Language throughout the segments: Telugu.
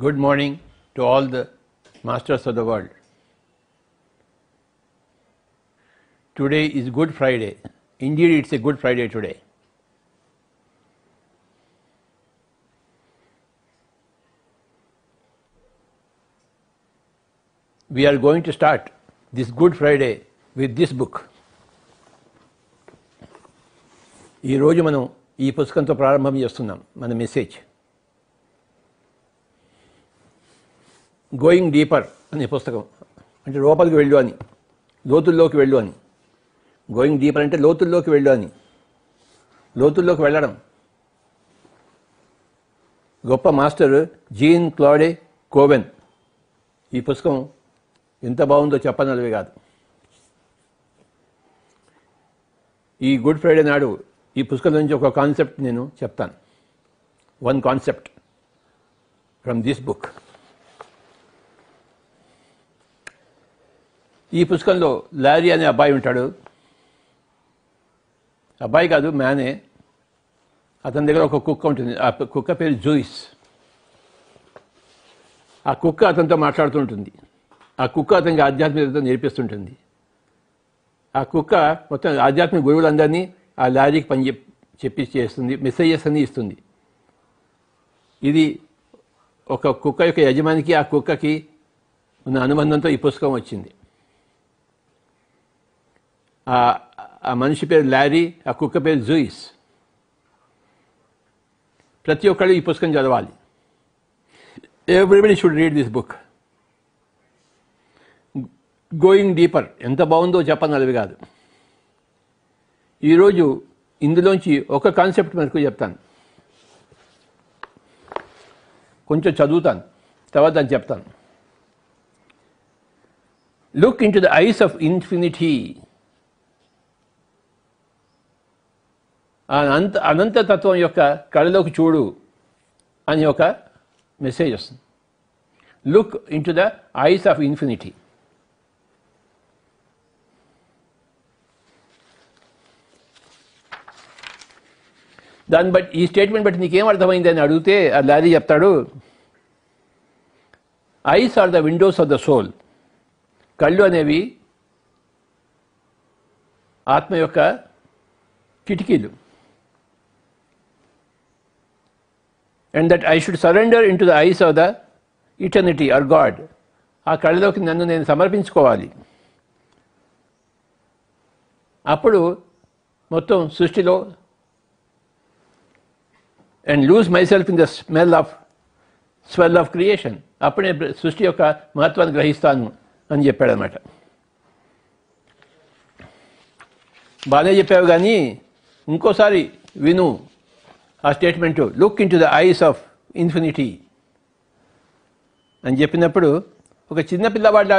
Good morning to all the masters of the world. Today is Good Friday. Indeed, it's a Good Friday today. We are going to start this Good Friday with this book. ఈరోజు మనం ఈ పుస్తకంతో ప్రారంభం చేస్తున్నాం మన మెసేజ్ గోయింగ్ డీపర్ అనే పుస్తకం అంటే లోపలికి వెళ్ళు అని లోతుల్లోకి వెళ్ళు అని గోయింగ్ డీపర్ అంటే లోతుల్లోకి వెళ్ళు అని లోతుల్లోకి వెళ్ళడం గొప్ప మాస్టర్ జీన్ క్లాడే కోవెన్ ఈ పుస్తకం ఎంత బాగుందో చెప్పనలవి కాదు ఈ గుడ్ ఫ్రైడే నాడు ఈ పుస్తకం నుంచి ఒక కాన్సెప్ట్ నేను చెప్తాను one concept from this book ఈ పుస్తకంలో లారీ అనే అబ్బాయి ఉంటాడు అబ్బాయి కాదు మ్యానే అతని దగ్గర ఒక కుక్క ఉంటుంది ఆ కుక్క పేరు జూయిస్ ఆ కుక్క అతనితో మాట్లాడుతూ ఉంటుంది ఆ కుక్క అతనికి ఆధ్యాత్మికత నేర్పిస్తుంటుంది ఆ కుక్క మొత్తం ఆధ్యాత్మిక గురువులందరినీ ఆ లారీకి పని చెప్పి చేస్తుంది మెసేజెస్ అన్ని ఇస్తుంది ఇది ఒక కుక్క యొక్క యజమానికి ఆ కుక్కకి ఉన్న అనుబంధంతో ఈ పుస్తకం వచ్చింది ఆ మనిషి పేరు లారీ ఆ కుక్క పేరు జూయిస్ ప్రతి ఒక్కళ్ళు ఈ పుస్తకం చదవాలి everybody should read this book going deeper ఎంత బాగుందో చెప్పనలవి కాదు ఈరోజు ఇందులోంచి ఒక కాన్సెప్ట్ మనకు చెప్తాను కొంచెం చదువుతాను తర్వాత దాన్ని చెప్తాను look into the eyes of infinity అనంత అనంత తత్వం యొక్క కళలోకి చూడు అని ఒక మెసేజ్ వస్తుంది look into the eyes of infinity దాన్ని బట్టి ఈ స్టేట్మెంట్ బట్టి నీకేం అర్థమైంది అని అడిగితే ఆ లారీ చెప్తాడు eyes are the windows of the soul కళ్ళు అనేవి ఆత్మ యొక్క కిటికీలు and that I should surrender into the eyes of the eternity or God ఆ కళలోకి నన్ను నేను సమర్పించుకోవాలి అప్పుడు మొత్తం సృష్టిలో and lose myself in the smell of swell of creation అప్పుడే సృష్టి యొక్క మహత్వాన్ని గ్రహిస్తాను అని చెప్పాడు అనమాట బాగానే చెప్పావు కానీ ఇంకోసారి విను ఆ statement look into the eyes of infinity అని చెప్పినప్పుడు ఒక చిన్న పిల్లవాడి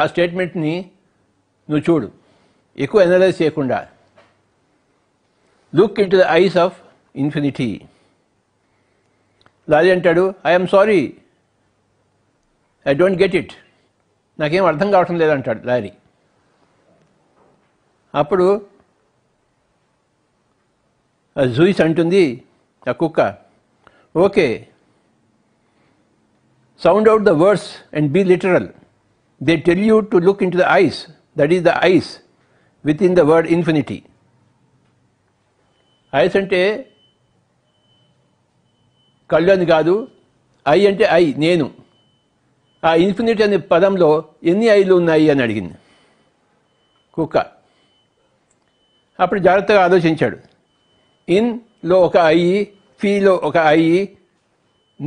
ఆ స్టేట్మెంట్ని నువ్వు చూడు ఎక్కువ ఎనలైజ్ చేయకుండా look into the eyes of infinity Larry అంటాడు I'm sorry I don't get it నాకేం అర్థం కావటం లేదంటాడు లారీ అప్పుడు జూయిస్ అంటుంది ఆ కుక్క okay sound out the words and be literal they tell you to look into the eyes that is the eyes within the word infinity eyes అంటే కళ్ళు అని కాదు ఐ అంటే ఐ నేను ఆ ఇన్ఫినిటీ అనే పదంలో ఎన్ని ఐలు ఉన్నాయి అని అడిగింది కుక్క అప్పుడు జాగ్రత్తగా ఆలోచించాడు in ఐ ఫీలో ఒక ఐ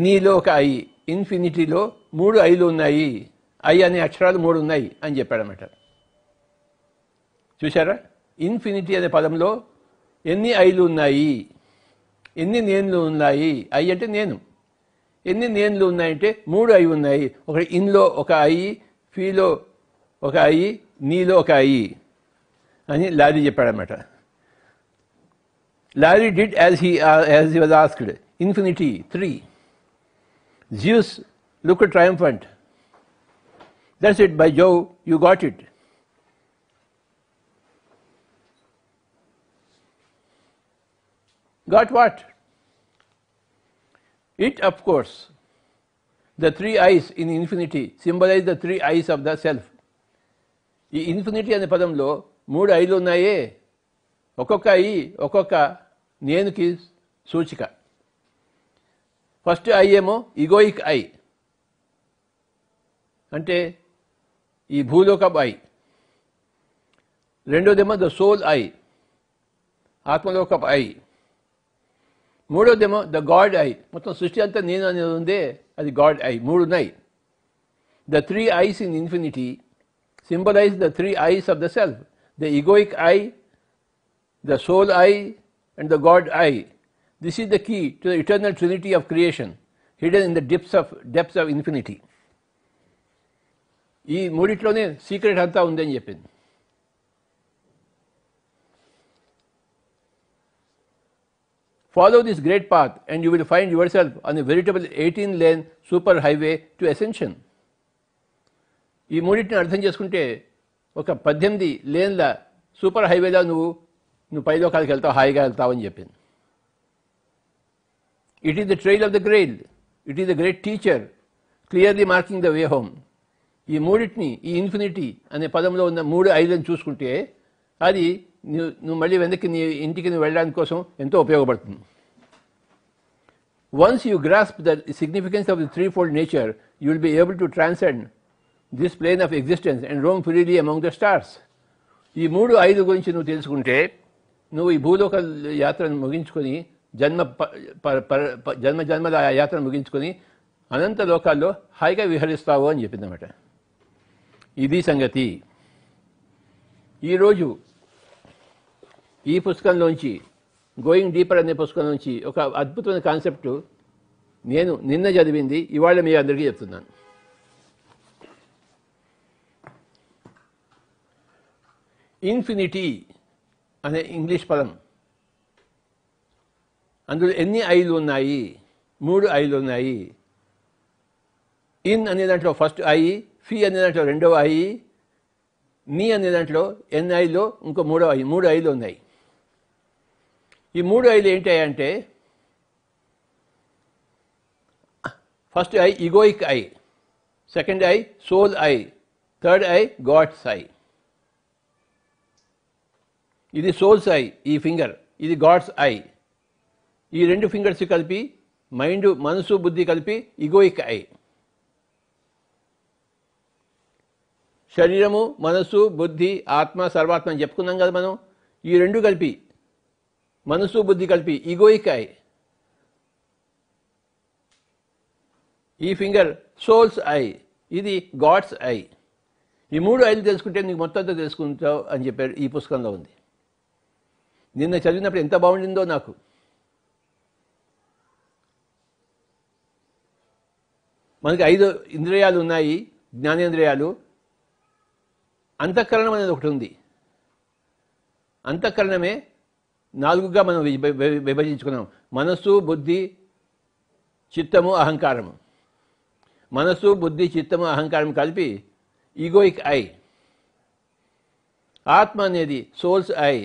నీలో ఒక ఐ ఇన్ఫినిటీలో మూడు ఐలు ఉన్నాయి ఐ అనే అక్షరాలు మూడు ఉన్నాయి అని చెప్పాడనమాట చూసారా ఇన్ఫినిటీ అనే పదంలో ఎన్ని ఐలు ఉన్నాయి ఎన్ని నేన్లు ఉన్నాయి ఐ అంటే నేను ఎన్ని నేన్లు ఉన్నాయంటే మూడు ఐ ఉన్నాయి ఒక ఇన్లో ఒక ఐ ఫీలో ఒక ఐ నీలో ఒక ఐ అని లారీ చెప్పాడనమాట Larry did as he, uh, as he was asked. Infinity, 3. Zeus looked triumphant. That's it, by Jove, you got it. Got what? It, of course, the three eyes in infinity symbolize the three eyes of the self infinity and the పదంలో మూడు ఐలు ఉన్నాయే okoka i, okoka. నేనుకి సూచిక ఫస్ట్ ఐ ఏమో ఇగోయిక్ ఐ అంటే ఈ భూలోకపు ఐ రెండోదేమో ద సోల్ ఐ ఆత్మలోకపు ఐ మూడోదేమో ద గాడ్ ఐ మొత్తం సృష్టి అంతా నేను అనేది ఉందే అది గాడ్ ఐ మూడు నై the three eyes in infinity symbolise the three eyes of the self the egoic I the soul I and the God I. This is the key to the eternal trinity of creation, hidden in the depths of, depths of infinity. ఈ మూడిట్లోనే సీక్రెట్ అంతా ఉందని చెప్పింది Follow this great path and you will find yourself on a veritable 18 lane super highway to ascension. ఈ మూడింటిని అర్థం చేసుకుంటే ఒక పద్దెనిమిది లేన్ల సూపర్ హైవేలా నువ్వు నువ్వు పైలోకాలకి వెళ్తావు హాయిగా వెళ్తావని చెప్పింది it is the trail of the grail it is the great teacher clearly marking the way home ఈ మూడింటిని ఈ ఇన్ఫినిటీ అనే పదంలో ఉన్న మూడు ఐదు చూసుకుంటే అది నువ్వు నువ్వు మళ్ళీ వెనక్కి నీ ఇంటికి నువ్వు వెళ్ళడానికి కోసం ఎంతో ఉపయోగపడుతుంది once you grasp the significance of the threefold nature you will be able to transcend this plane of existence and roam freely among the stars ఈ మూడు ఐదు గురించి నువ్వు తెలుసుకుంటే నువ్వు ఈ భూలోక యాత్రను ముగించుకొని జన్మ జన్మ జన్మల యాత్ర యాత్రను ముగించుకొని అనంత లోకాల్లో హాయిగా విహరిస్తావు అని చెప్పిందన్నమాట ఇది సంగతి ఈరోజు ఈ పుస్తకంలోంచి గోయింగ్ డీపర్ అనే పుస్తకంలోంచి ఒక అద్భుతమైన కాన్సెప్ట్ నేను నిన్న చదివింది ఇవాళ మీ అందరికీ చెప్తున్నాను ఇన్ఫినిటీ అనే ఇంగ్లీష్ పదం అందులో ఎన్ని ఐలు ఉన్నాయి మూడు ఐలు ఉన్నాయి ఇన్ అనే దాంట్లో ఫస్ట్ ఐ ఫీ అనే దాంట్లో రెండవ ఐ నీ అనే దాంట్లో ఎన్ ఐలో ఇంకో మూడవ ఐ మూడు ఐలు ఉన్నాయి ఈ మూడు ఐలు ఏంటంటే first I egoic I second I soul I third I God's I ఇది సోల్స్ ఐ ఈ ఫింగర్ ఇది గాడ్స్ ఐ ఈ రెండు ఫింగర్స్ కలిపి మైండ్ మనసు బుద్ధి కలిపి ఇగోయిక్ ఐ శరీరము మనసు బుద్ధి ఆత్మ సర్వాత్మ అని చెప్పుకున్నాం కదా మనం ఈ రెండు కలిపి మనసు బుద్ధి కలిపి ఇగోయిక్ ఐ ఈ ఫింగర్ సోల్స్ ఐ ఇది గాడ్స్ ఐ ఈ మూడు ఐదు తెలుసుకుంటే నీకు మొత్తంతో తెలుసుకుంటావు అని చెప్పారు ఈ పుస్తకంలో ఉంది నిన్న చదివినప్పుడు ఎంత బాగుండిందో నాకు మనకి ఐదు ఇంద్రియాలు ఉన్నాయి జ్ఞానేంద్రియాలు అంతఃకరణం అనేది ఒకటి ఉంది అంతఃకరణమే నాలుగుగా మనం విభజించుకున్నాం మనస్సు బుద్ధి చిత్తము అహంకారము మనస్సు బుద్ధి చిత్తము అహంకారం కలిపి ఈగోయిక్ ఐ ఆత్మ అనేది సోల్స్ ఐ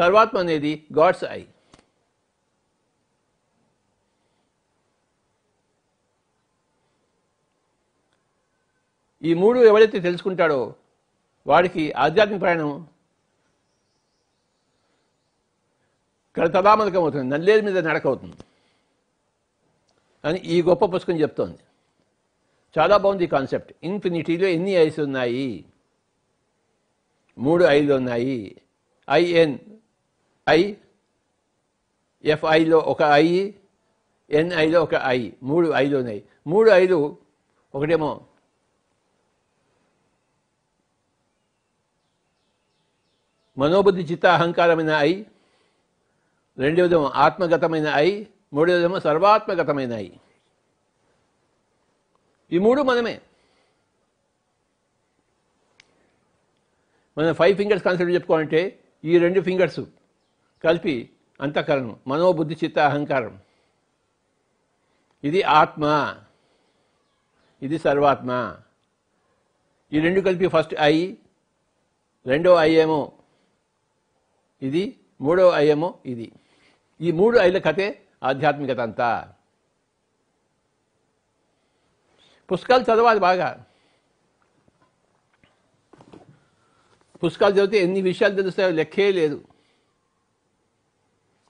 సర్వాత్మ అనేది గాడ్స్ ఐ ఈ మూడు ఎవడైతే తెలుసుకుంటాడో వాడికి ఆధ్యాత్మిక ప్రయాణం కరతలామలకం అవుతుంది నల్లేరు మీద నడక అవుతుంది అని ఈ గొప్ప పుస్తకం చెప్తోంది చాలా బాగుంది ఈ కాన్సెప్ట్ ఇన్ఫినిటీలో ఎన్ని ఐస్ ఉన్నాయి మూడు ఐదు ఉన్నాయి ఐఎన్ ఐ ఎఫ్ఐలో ఒక ఐ ఎన్ఐలో ఒక ఐ మూడు ఐదు ఉన్నాయి మూడు ఐదు ఒకటేమో మనోబుద్ధి చిత్త అహంకారమైన ఐ రెండవదేమో ఆత్మగతమైన ఐ మూడవదేమో సర్వాత్మగతమైన ఐ ఈ మూడు మనమే మనం ఫైవ్ ఫింగర్స్ కాన్సెప్ట్ చెప్పుకోవాలంటే ఈ రెండు ఫింగర్స్ కలిపి అంతఃకరణం మనోబుద్ధి చిత్త అహంకారం ఇది ఆత్మ ఇది సర్వాత్మ ఈ రెండు కలిపి ఫస్ట్ ఐ రెండో ఐఏమో ఇది మూడో ఐఏమో ఇది ఈ మూడు ఐల కథే ఆధ్యాత్మికత అంతా పుస్తకాలు చదవాలి బాగా పుస్తకాలు చదివితే ఎన్ని విషయాలు తెలుస్తాయో లెక్కే లేదు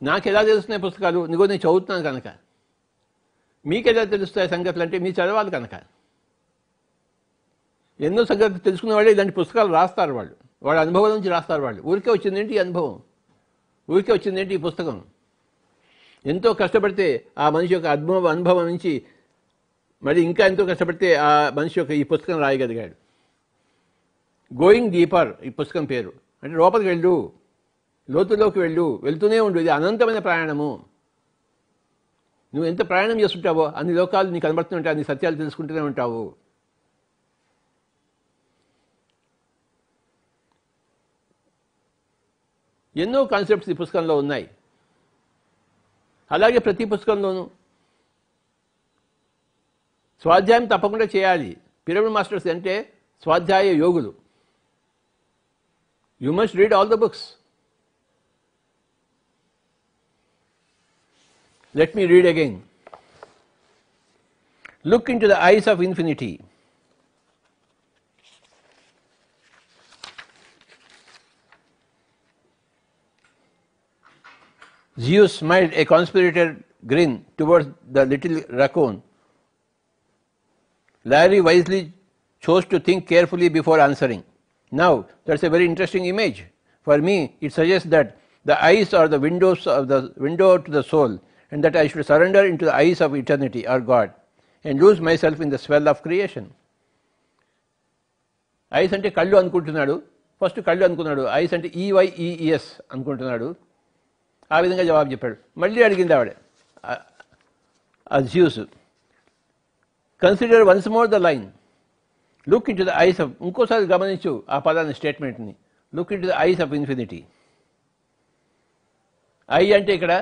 నాకు ఎలా తెలుస్తున్నాయి పుస్తకాలు నిగో నేను చదువుతున్నాను కనుక మీకు ఎలా తెలుస్తాయి సంగతులు అంటే మీ చదవాలి కనుక ఎన్నో సంగతులు తెలుసుకున్న వాళ్ళు ఇలాంటి పుస్తకాలు రాస్తారు వాళ్ళు వాళ్ళ అనుభవం నుంచి రాస్తారు వాళ్ళు ఊరికే వచ్చిందేంటి ఈ అనుభవం ఊరికే వచ్చిందేంటి ఈ పుస్తకం ఎంతో కష్టపడితే ఆ మనిషి యొక్క అద్భుత అనుభవం నుంచి మరి ఇంకా ఎంతో కష్టపడితే ఆ మనిషి యొక్క ఈ పుస్తకం రాయగలిగాడు గోయింగ్ డీపర్ ఈ పుస్తకం పేరు అంటే లోపలికి వెళ్ళు లోతులోకి వెళ్ళు వెళ్తూనే ఉండు ఇది అనంతమైన ప్రయాణము నువ్వు ఎంత ప్రయాణం చేస్తుంటావో అన్ని లోకాలు నీకు కనబడుతుంటాయి అన్ని సత్యాలు తెలుసుకుంటూనే ఉంటావు ఎన్నో కాన్సెప్ట్స్ ఈ పుస్తకంలో ఉన్నాయి అలాగే ప్రతి పుస్తకంలోనూ స్వాధ్యాయం తప్పకుండా చేయాలి పిరమిడ్ మాస్టర్స్ అంటే స్వాధ్యాయ యోగులు you must read all the books Let me read again. Look into the eyes of infinity. Zeus smiled a conspirator grin towards the little raccoon. Larry wisely chose to think carefully before answering. Now, that's a very interesting image. For me, it suggests that the eyes are the windows of the window to the soul and that I should surrender into the eyes of eternity or God and lose myself in the swell of creation. Eyes అంటే కళ్ళు అనుకుంటున్నాడు ఫస్ట్ కళ్ళు అనుకున్నాడు ఐస్ అంటే ఈవైఈఎస్ e e e అనుకుంటున్నాడు ఆ విధంగా జవాబు చెప్పాడు మళ్ళీ అడిగింది ఆవిడ అజ్యూస్ consider once more the line look into the eyes of ఇంకోసారి గమనించు ఆ పదాన్ని స్టేట్మెంట్ని look into the eyes of infinity I అంటే ఇక్కడ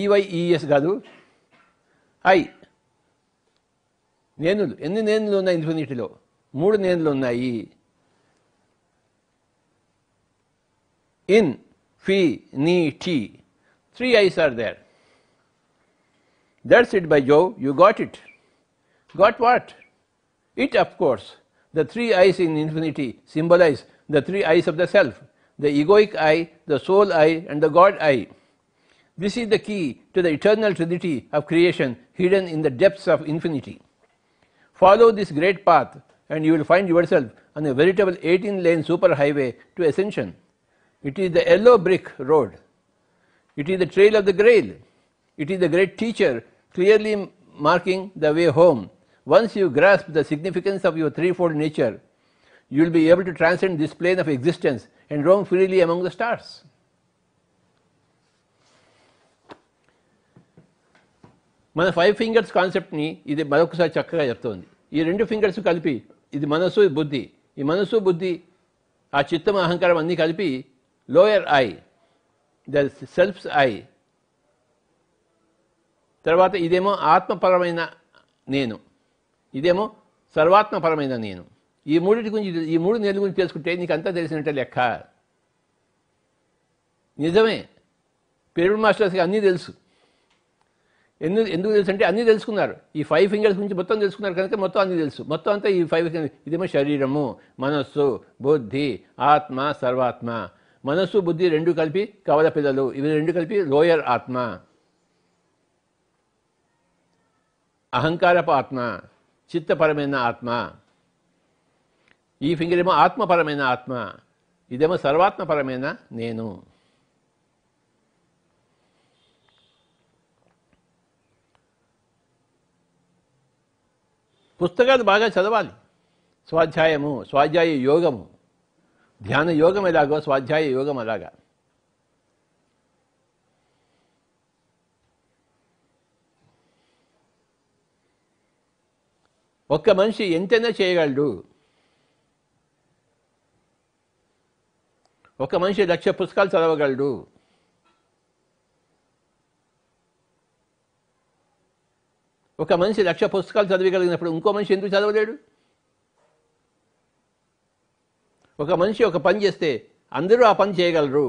ఈవైఈఎస్ కాదు ఐ నేనులు ఎన్ని నేనులు ఉన్నాయి ఇన్ఫినిటీలో మూడు నేనులు ఉన్నాయి infinity three eyes are there that's it by Jove you got it got what it of course the three eyes in infinity symbolize the three eyes of the self the egoic eye, the soul eye, and the God eye. This is the key to the eternal trinity of creation hidden in the depths of infinity. Follow this great path and you will find yourself on a veritable 18 lane superhighway to ascension. It is the yellow brick road. It is the trail of the grail. It is the great teacher clearly marking the way home. Once you grasp the significance of your threefold nature, you will be able to transcend this plane of existence and roam freely among the stars. మన ఫైవ్ ఫింగర్స్ కాన్సెప్ట్ని ఇది మరొకసారి చక్కగా చెప్తోంది ఈ రెండు ఫింగర్స్ కలిపి ఇది మనస్సు బుద్ధి ఈ మనస్సు బుద్ధి ఆ చిత్తం అహంకారం అన్నీ కలిపి lower I the self's I తర్వాత ఇదేమో ఆత్మపరమైన నేను ఇదేమో సర్వాత్మపరమైన నేను ఈ మూడింటి గురించి ఈ మూడు నేల గురించి తెలుసుకుంటే నీకు అంతా తెలిసినట్టే లెక్క నిజమే పేరుడు మాస్టర్స్కి అన్నీ తెలుసు ఎందుకు ఎందుకు తెలుసు అంటే అన్నీ తెలుసుకున్నారు ఈ ఫైవ్ ఫింగర్స్ గురించి మొత్తం తెలుసుకున్నారు కనుక మొత్తం అన్నీ తెలుసు మొత్తం అంతా ఈ ఫైవ్ ఫింగర్స్ ఇదేమో శరీరము మనస్సు బుద్ధి ఆత్మ సర్వాత్మ మనస్సు బుద్ధి రెండు కలిపి కవల పిల్లలు ఇవి రెండు కలిపి లోయర్ ఆత్మ అహంకారపు ఆత్మ చిత్తపరమైన ఆత్మ ఈ ఫింగర్ ఏమో ఆత్మపరమైన ఆత్మ ఇదేమో సర్వాత్మపరమైన నేను పుస్తకాలు బాగా చదవాలి స్వాధ్యాయము స్వాధ్యాయ యోగము ధ్యాన యోగం ఎలాగో స్వాధ్యాయ యోగం అలాగా ఒక్క మనిషి ఎంతైనా చేయగలడు ఒక మనిషి లక్ష పుస్తకాలు చదవగలడు ఒక మనిషి లక్ష పుస్తకాలు చదివగలిగినప్పుడు ఇంకో మనిషి ఎందుకు చదవలేడు ఒక మనిషి ఒక పని చేస్తే అందరూ ఆ పని చేయగలరు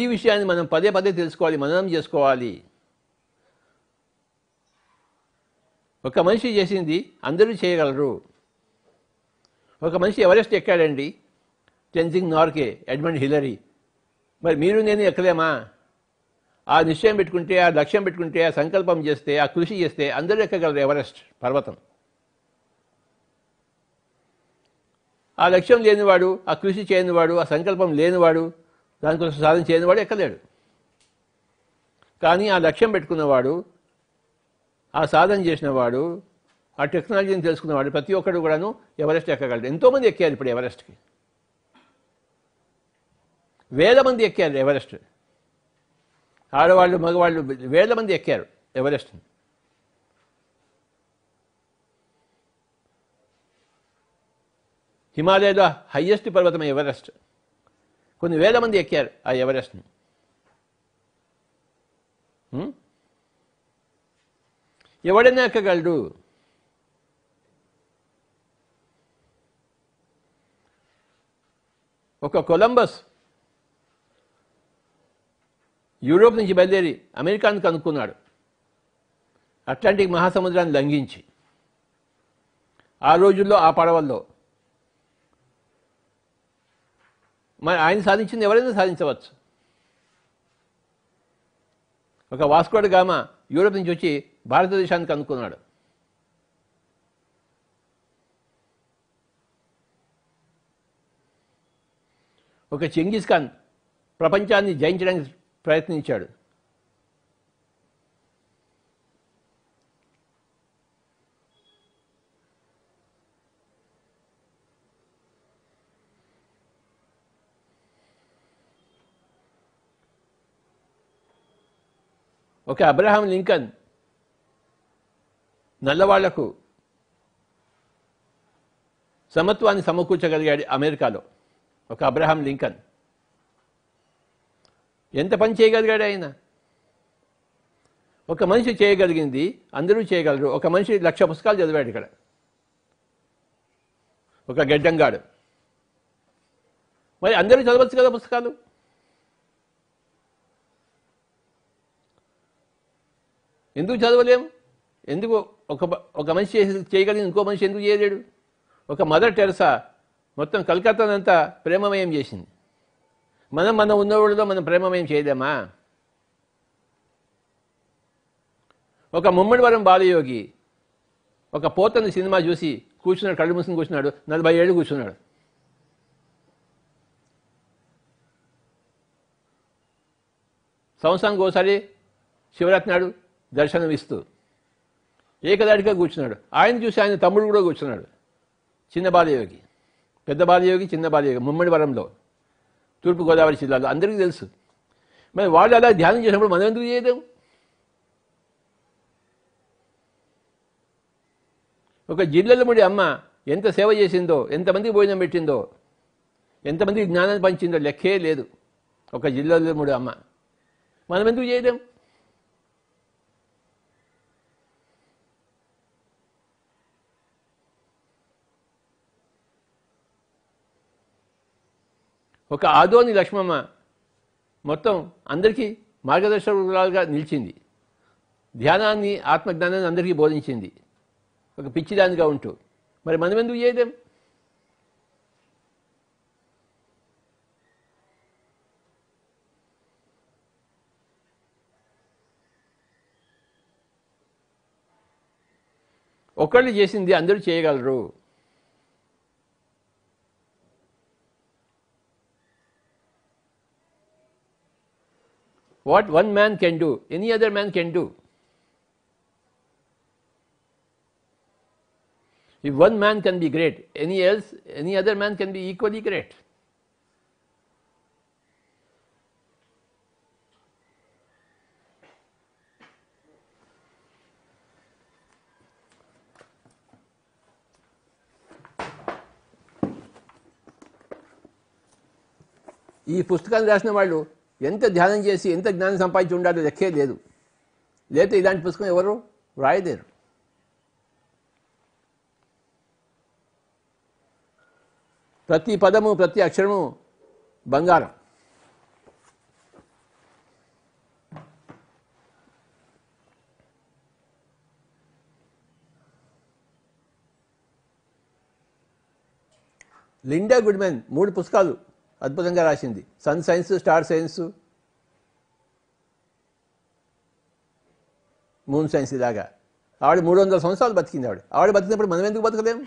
ఈ విషయాన్ని మనం పదే పదే తెలుసుకోవాలి మననం చేసుకోవాలి ఒక మనిషి చేసింది అందరూ చేయగలరు ఒక మనిషి ఎవరెస్ట్ ఎక్కాడండి టెన్జింగ్ నార్కే ఎడ్మండ్ హిలరీ మరి మీరు నేను ఎక్కలేమా ఆ నిశ్చయం పెట్టుకుంటే ఆ లక్ష్యం పెట్టుకుంటే ఆ సంకల్పం చేస్తే ఆ కృషి చేస్తే అందరూ ఎక్కగలరు ఎవరెస్ట్ పర్వతం ఆ లక్ష్యం లేనివాడు ఆ కృషి చేయనివాడు ఆ సంకల్పం లేనివాడు దానికోసం సాధన చేయనివాడు ఎక్కలేడు కానీ ఆ లక్ష్యం పెట్టుకున్నవాడు ఆ సాధన చేసినవాడు ఆ టెక్నాలజీని తెలుసుకున్నవాడు ప్రతి ఒక్కడు కూడాను ఎవరెస్ట్ ఎక్కగలడు ఎంతోమంది ఎక్కారు ఇప్పుడు ఎవరెస్ట్కి వేల మంది ఎక్కారు ఎవరెస్ట్ ఆడవాళ్ళు మగవాళ్ళు వేల మంది ఎక్కారు ఎవరెస్ట్ హిమాలయలో హయ్యెస్ట్ పర్వతం ఎవరెస్ట్ కొన్ని వేల మంది ఎక్కారు ఆ ఎవరెస్ట్ను ఎవడైనా ఎక్కగలడు ఒక కొలంబస్ యూరోప్ నుంచి బయలుదేరి అమెరికాను కనుక్కున్నాడు అట్లాంటిక్ మహాసముద్రాన్ని లంఘించి ఆ రోజుల్లో ఆ పడవల్లో మరి ఆయన సాధించింది ఎవరైనా సాధించవచ్చు ఒక వాస్కోడ్ గామ యూరోప్ నుంచి వచ్చి భారతదేశాన్ని కనుక్కున్నాడు ఒక చెంగిస్ ఖాన్ ప్రపంచాన్ని జయించడానికి ప్రయత్నించాడు ఒక అబ్రహాం లింకన్ నల్లవాళ్లకు సమత్వాన్ని సమకూర్చగలిగాడు అమెరికాలో ఒక అబ్రహాం లింకన్ ఎంత పని చేయగలిగాడు ఆయన ఒక మనిషి చేయగలిగింది అందరూ చేయగలరు ఒక మనిషి లక్ష పుస్తకాలు చదివాడు ఇక్కడ ఒక గడ్డంగాడు మరి అందరూ చదవచ్చు కదా పుస్తకాలు ఎందుకు చదవలేము ఎందుకు ఒక ఒక మనిషి చేయగలిగింది ఇంకో మనిషి ఎందుకు చేయలేడు ఒక మదర్ టెరసా మొత్తం కలకత్తానంతా ప్రేమమయం చేసింది మనం మనం ఉన్నవాళ్ళతో మనం ప్రేమ మేము చేయదామా ఒక ముమ్మడివరం బాలయోగి ఒక పోతని సినిమా చూసి కూర్చున్నాడు కళ్ళు మూసుకుని కూర్చున్నాడు నలభై ఏళ్ళు కూర్చున్నాడు సంవత్సరానికి ఒకసారి శివరాత్రి నాడు దర్శనం ఇస్తూ ఏకదాటిగా కూర్చున్నాడు ఆయన చూసి ఆయన తమ్ముడు కూడా కూర్చున్నాడు చిన్న బాలయోగి పెద్ద బాలయోగి చిన్న బాలయోగి ముమ్మడివరంలో తూర్పుగోదావరి జిల్లాలో అందరికీ తెలుసు మరి వాళ్ళు అలా ధ్యానం చేసినప్పుడు మనం ఎందుకు చేయలేము ఒక ముడి అమ్మ ఎంత సేవ చేసిందో ఎంతమందికి భోజనం పెట్టిందో ఎంతమందికి జ్ఞానాన్ని పంచిందో లెక్కే లేదు ఒక ముడి అమ్మ మనం ఎందుకు చేయలేము ఒక ఆదోని లక్ష్మమ్మ మొత్తం అందరికీ మార్గదర్శకురాలుగా నిలిచింది ధ్యానాన్ని ఆత్మజ్ఞానాన్ని అందరికీ బోధించింది ఒక పిచ్చిదానిగా ఉంటూ మరి మనం ఎందుకు చేయలేం ఒకళ్ళు చేసింది అందరూ చేయగలరు what one man can do, any other man can do. If one man can be great, any else, any other man can be equally great. ఈ పుస్తకాన్ని రాసిన వాళ్ళు ఎంత ధ్యానం చేసి ఎంత జ్ఞానం సంపాదించి ఉండాలో లెక్కే లేదు లేకపోతే ఇలాంటి పుస్తకం ఎవరు రాయలేరు ప్రతి పదము ప్రతి అక్షరము బంగారం లిండా గుడ్మెన్ మూడు పుస్తకాలు అద్భుతంగా రాసింది sun signs star signs moon signs ఇలాగా ఆవిడ మూడు వందల సంవత్సరాలు బతికింది ఆవిడ ఆవిడ బతికినప్పుడు మనం ఎందుకు బతకలేము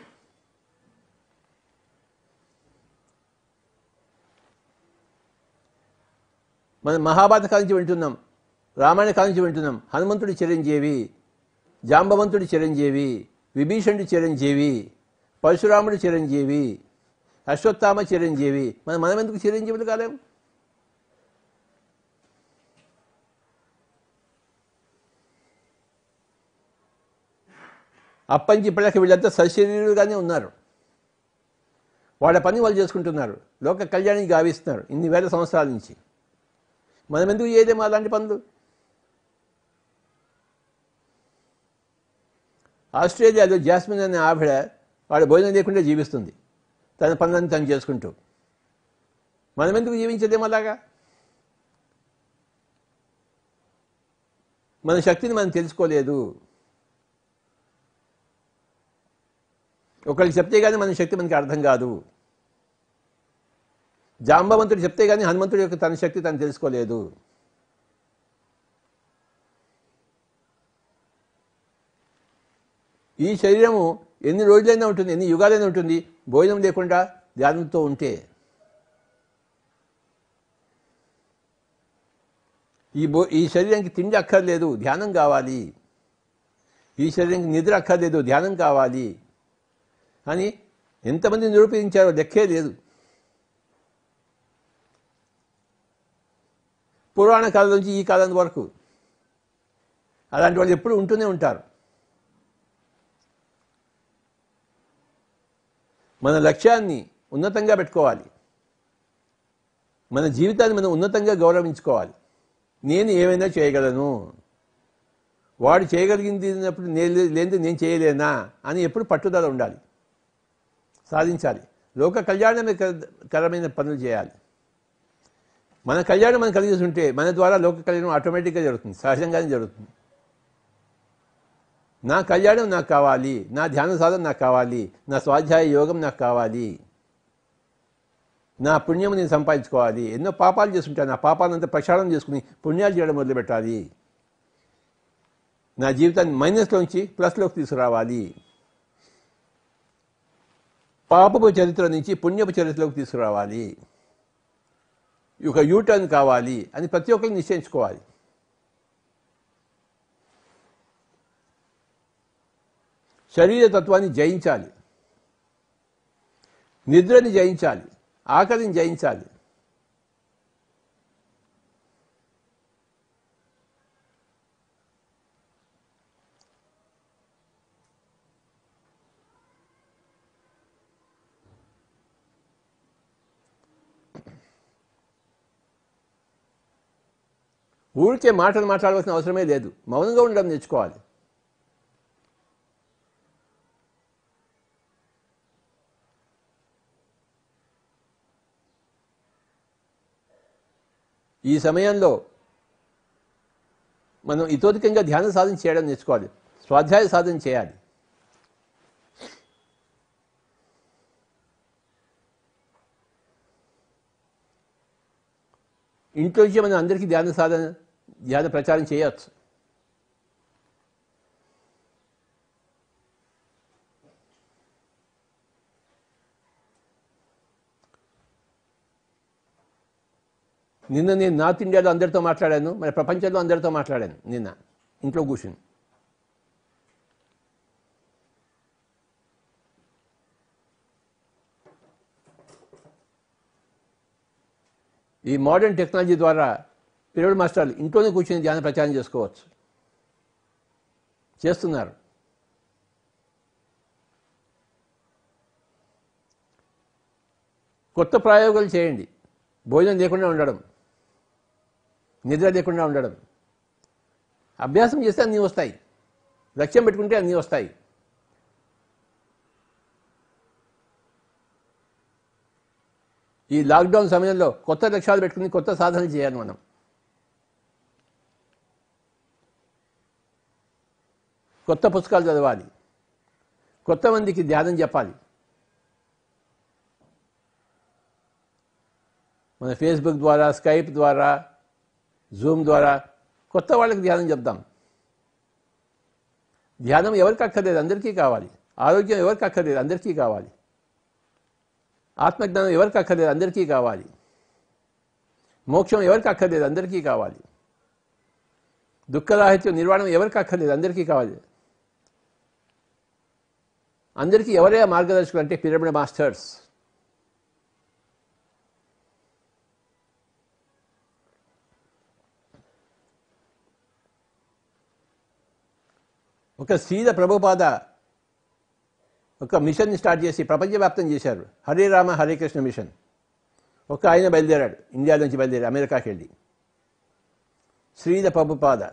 మనం మహాభారత కాలం నుంచి వింటున్నాం రామాయణ కాలం నుంచి వింటున్నాం హనుమంతుడి చిరంజీవి జాంబవంతుడి చిరంజీవి విభీషణుడి చిరంజీవి పరశురాముడి చిరంజీవి అశ్వత్థామ చిరంజీవి మనం మనం ఎందుకు చిరంజీవులు కాలేము అప్పంచి పిల్లకి వీళ్ళంతా సశరీరులుగానే ఉన్నారు వాళ్ళ పని వాళ్ళు చేసుకుంటున్నారు లోక కళ్యాణానికి గావిస్తున్నారు ఇన్ని వేల సంవత్సరాల నుంచి మనం ఎందుకు మా అలాంటి పనులు ఆస్ట్రేలియాలో జాస్మిన్ అనే ఆవిడ వాడు భోజనం లేకుండా జీవిస్తుంది తన పనులను తను చేసుకుంటూ మనం ఎందుకు జీవించదేమో అలాగా మన శక్తిని మనం తెలుసుకోలేదు ఒకళ్ళు చెప్తే కానీ మన శక్తి మనకి అర్థం కాదు జాంబవంతుడు చెప్తే కానీ హనుమంతుడి యొక్క తన శక్తి తను తెలుసుకోలేదు ఈ శరీరము ఎన్ని రోజులైనా ఉంటుంది ఎన్ని యుగాలైనా ఉంటుంది భోజనం లేకుండా ధ్యానంతో ఉంటే ఈ బో ఈ శరీరానికి తిండి అక్కర్లేదు ధ్యానం కావాలి ఈ శరీరానికి నిద్ర అక్కర్లేదు ధ్యానం కావాలి అని ఎంతమంది నిరూపించారో లెక్కే లేదు పురాణ కాలం నుంచి ఈ కాలం వరకు అలాంటి వాళ్ళు ఎప్పుడు ఉంటూనే ఉంటారు మన లక్ష్యాన్ని ఉన్నతంగా పెట్టుకోవాలి మన జీవితాన్ని మనం ఉన్నతంగా గౌరవించుకోవాలి నేను ఏమైనా చేయగలను వాడు చేయగలిగింది అన్నప్పుడు నేను లేని నేను చేయలేనా అని ఎప్పుడు పట్టుదల ఉండాలి సాధించాలి లోక కళ్యాణమే కరమైన పనులు చేయాలి మన కళ్యాణం మనం కలిగేసి ఉంటే మన ద్వారా లోక కళ్యాణం ఆటోమేటిక్గా జరుగుతుంది సహజంగానే జరుగుతుంది నా కళ్యాణం నాకు కావాలి నా ధ్యాన సాధన నాకు కావాలి నా స్వాధ్యాయ యోగం నాకు కావాలి నా పుణ్యం నేను సంపాదించుకోవాలి ఎన్నో పాపాలు చేసుకుంటాను నా పాపాలంతా ప్రక్షాళన చేసుకుని పుణ్యాలు చేయడం మొదలుపెట్టాలి నా జీవితాన్ని మైనస్లోంచి ప్లస్లోకి తీసుకురావాలి పాపపు చరిత్ర నుంచి పుణ్యపు చరిత్రలోకి తీసుకురావాలి ఒక యూటర్న్ కావాలి అని ప్రతి ఒక్కరిని నిశ్చయించుకోవాలి శరీరతత్వాన్ని జయించాలి నిద్రని జయించాలి ఆకలిని జయించాలి ఊరికే మాటలు మాట్లాడవలసిన అవసరమే లేదు మౌనంగా ఉండడం నేర్చుకోవాలి ఈ సమయంలో మనం ఇతోధికంగా ధ్యాన సాధన చేయడం నేర్చుకోవాలి స్వాధ్యాయ సాధన చేయాలి ఇంట్లోంచి మనం అందరికీ ధ్యాన సాధన ధ్యాన ప్రచారం చేయవచ్చు నిన్న నేను నార్త్ ఇండియాలో అందరితో మాట్లాడాను మరి ప్రపంచంలో అందరితో మాట్లాడాను నిన్న ఇంట్లో కూర్చుని ఈ మోడర్న్ టెక్నాలజీ ద్వారా పిరమిడ్ మాస్టర్లు ఇంట్లోనే కూర్చుని ధ్యాన ప్రచారం చేసుకోవచ్చు చేస్తున్నారు కొత్త ప్రయోగాలు చేయండి భోజనం లేకుండా ఉండడం నిద్ర లేకుండా ఉండడం అభ్యాసం చేస్తే అన్నీ వస్తాయి లక్ష్యం పెట్టుకుంటే అన్నీ వస్తాయి ఈ లాక్డౌన్ సమయంలో కొత్త లక్ష్యాలు పెట్టుకుని కొత్త సాధనలు చేయాలి మనం కొత్త పుస్తకాలు చదవాలి కొత్త మందికి ధ్యానం చెప్పాలి మన ఫేస్బుక్ ద్వారా స్కైప్ ద్వారా zoom દ્વારા કોટવાળક ધ્યાનનું જબдам ધ્યાન એવર કાખદે અંદર કી કાવાલી આરોગ્ય એવર કાખદે અંદર કી કાવાલી આત્મજ્ઞાન એવર કાખદે અંદર કી કાવાલી મોક્ષ એવર કાખદે અંદર કી કાવાલી દુઃખ રહિતો નિર્વાણ એવર કાખદે અંદર કી કાવાલી અંદર કી એવરે માર્ગદર્શક એટલે પિરામિડ માસ્ટર્સ ఒక శ్రీద ప్రభుపాద ఒక మిషన్ స్టార్ట్ చేసి ప్రపంచవ్యాప్తం చేశారు హరే రామ హరే కృష్ణ మిషన్ ఒక ఆయన బయలుదేరాడు ఇండియా నుంచి బయలుదేరాడు అమెరికాకి వెళ్ళి శ్రీధ ప్రభుపాద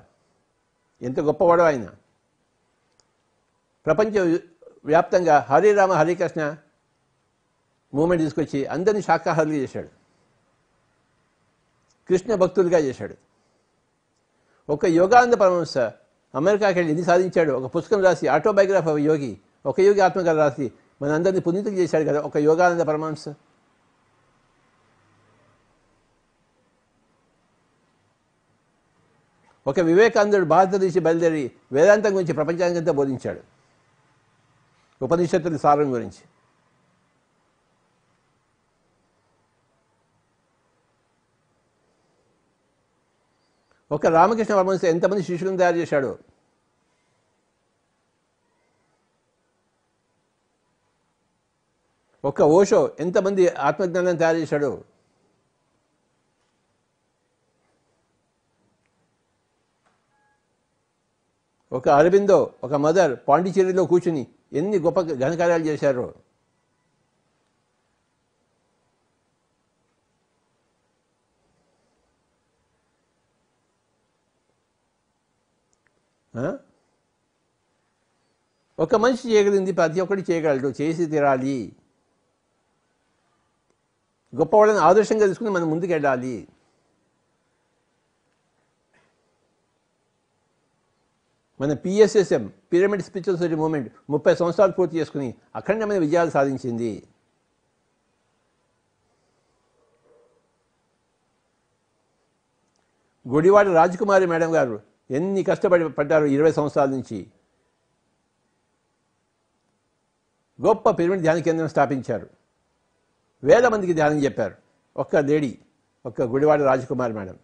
ఎంత గొప్పవాడు ఆయన ప్రపంచ వ్యాప్తంగా హరే రామ హరే కృష్ణ మూమెంట్ తీసుకొచ్చి అందరినీ శాఖాహారులు చేశాడు కృష్ణ భక్తులుగా చేశాడు ఒక యోగానంద పరమహంస అమెరికాకి వెళ్ళి ఎన్ని సాధించాడు ఒక పుస్తకం రాసి ఆటోబయోగ్రాఫ్ ఆఫ్ యోగి ఒక యోగి ఆత్మకథ రాసి అందరినీ పునీతులు చేశాడు కదా ఒక యోగానంద పరమాంస ఒక వివేకానందుడు భారతదేశం బయలుదేరి వేదాంతం గురించి ప్రపంచానికంతా బోధించాడు ఉపనిషత్తుల సారం గురించి ఒక రామకృష్ణ పరమహంస ఎంతమంది శిష్యులను తయారు చేశాడు ఒక్క ఓషో ఎంతమంది ఆత్మజ్ఞానం తయారు చేశాడు ఒక అరబిందో ఒక మదర్ పాండిచేరిలో కూర్చుని ఎన్ని గొప్ప ఘనకార్యాలు చేశారు ఒక మనిషి చేయగలిగింది ప్రతి ఒక్కటి చేయగలడు చేసి తీరాలి గొప్పవాళ్ళని ఆదర్శంగా తీసుకుని మనం ముందుకు వెళ్ళాలి మన PSSM pyramid spiritual society movement ముప్పై సంవత్సరాలు పూర్తి చేసుకుని అఖండమైన విజయాలు సాధించింది గుడివాడ రాజకుమారి మేడం గారు ఎన్ని కష్టపడి పడ్డారు ఇరవై సంవత్సరాల నుంచి గొప్ప పిరమిడ్ ధ్యాన కేంద్రం స్థాపించారు వేల మందికి ధ్యానం చెప్పారు ఒక్క లేడీ ఒక్క గుడివాడ రాజకుమారి మేడం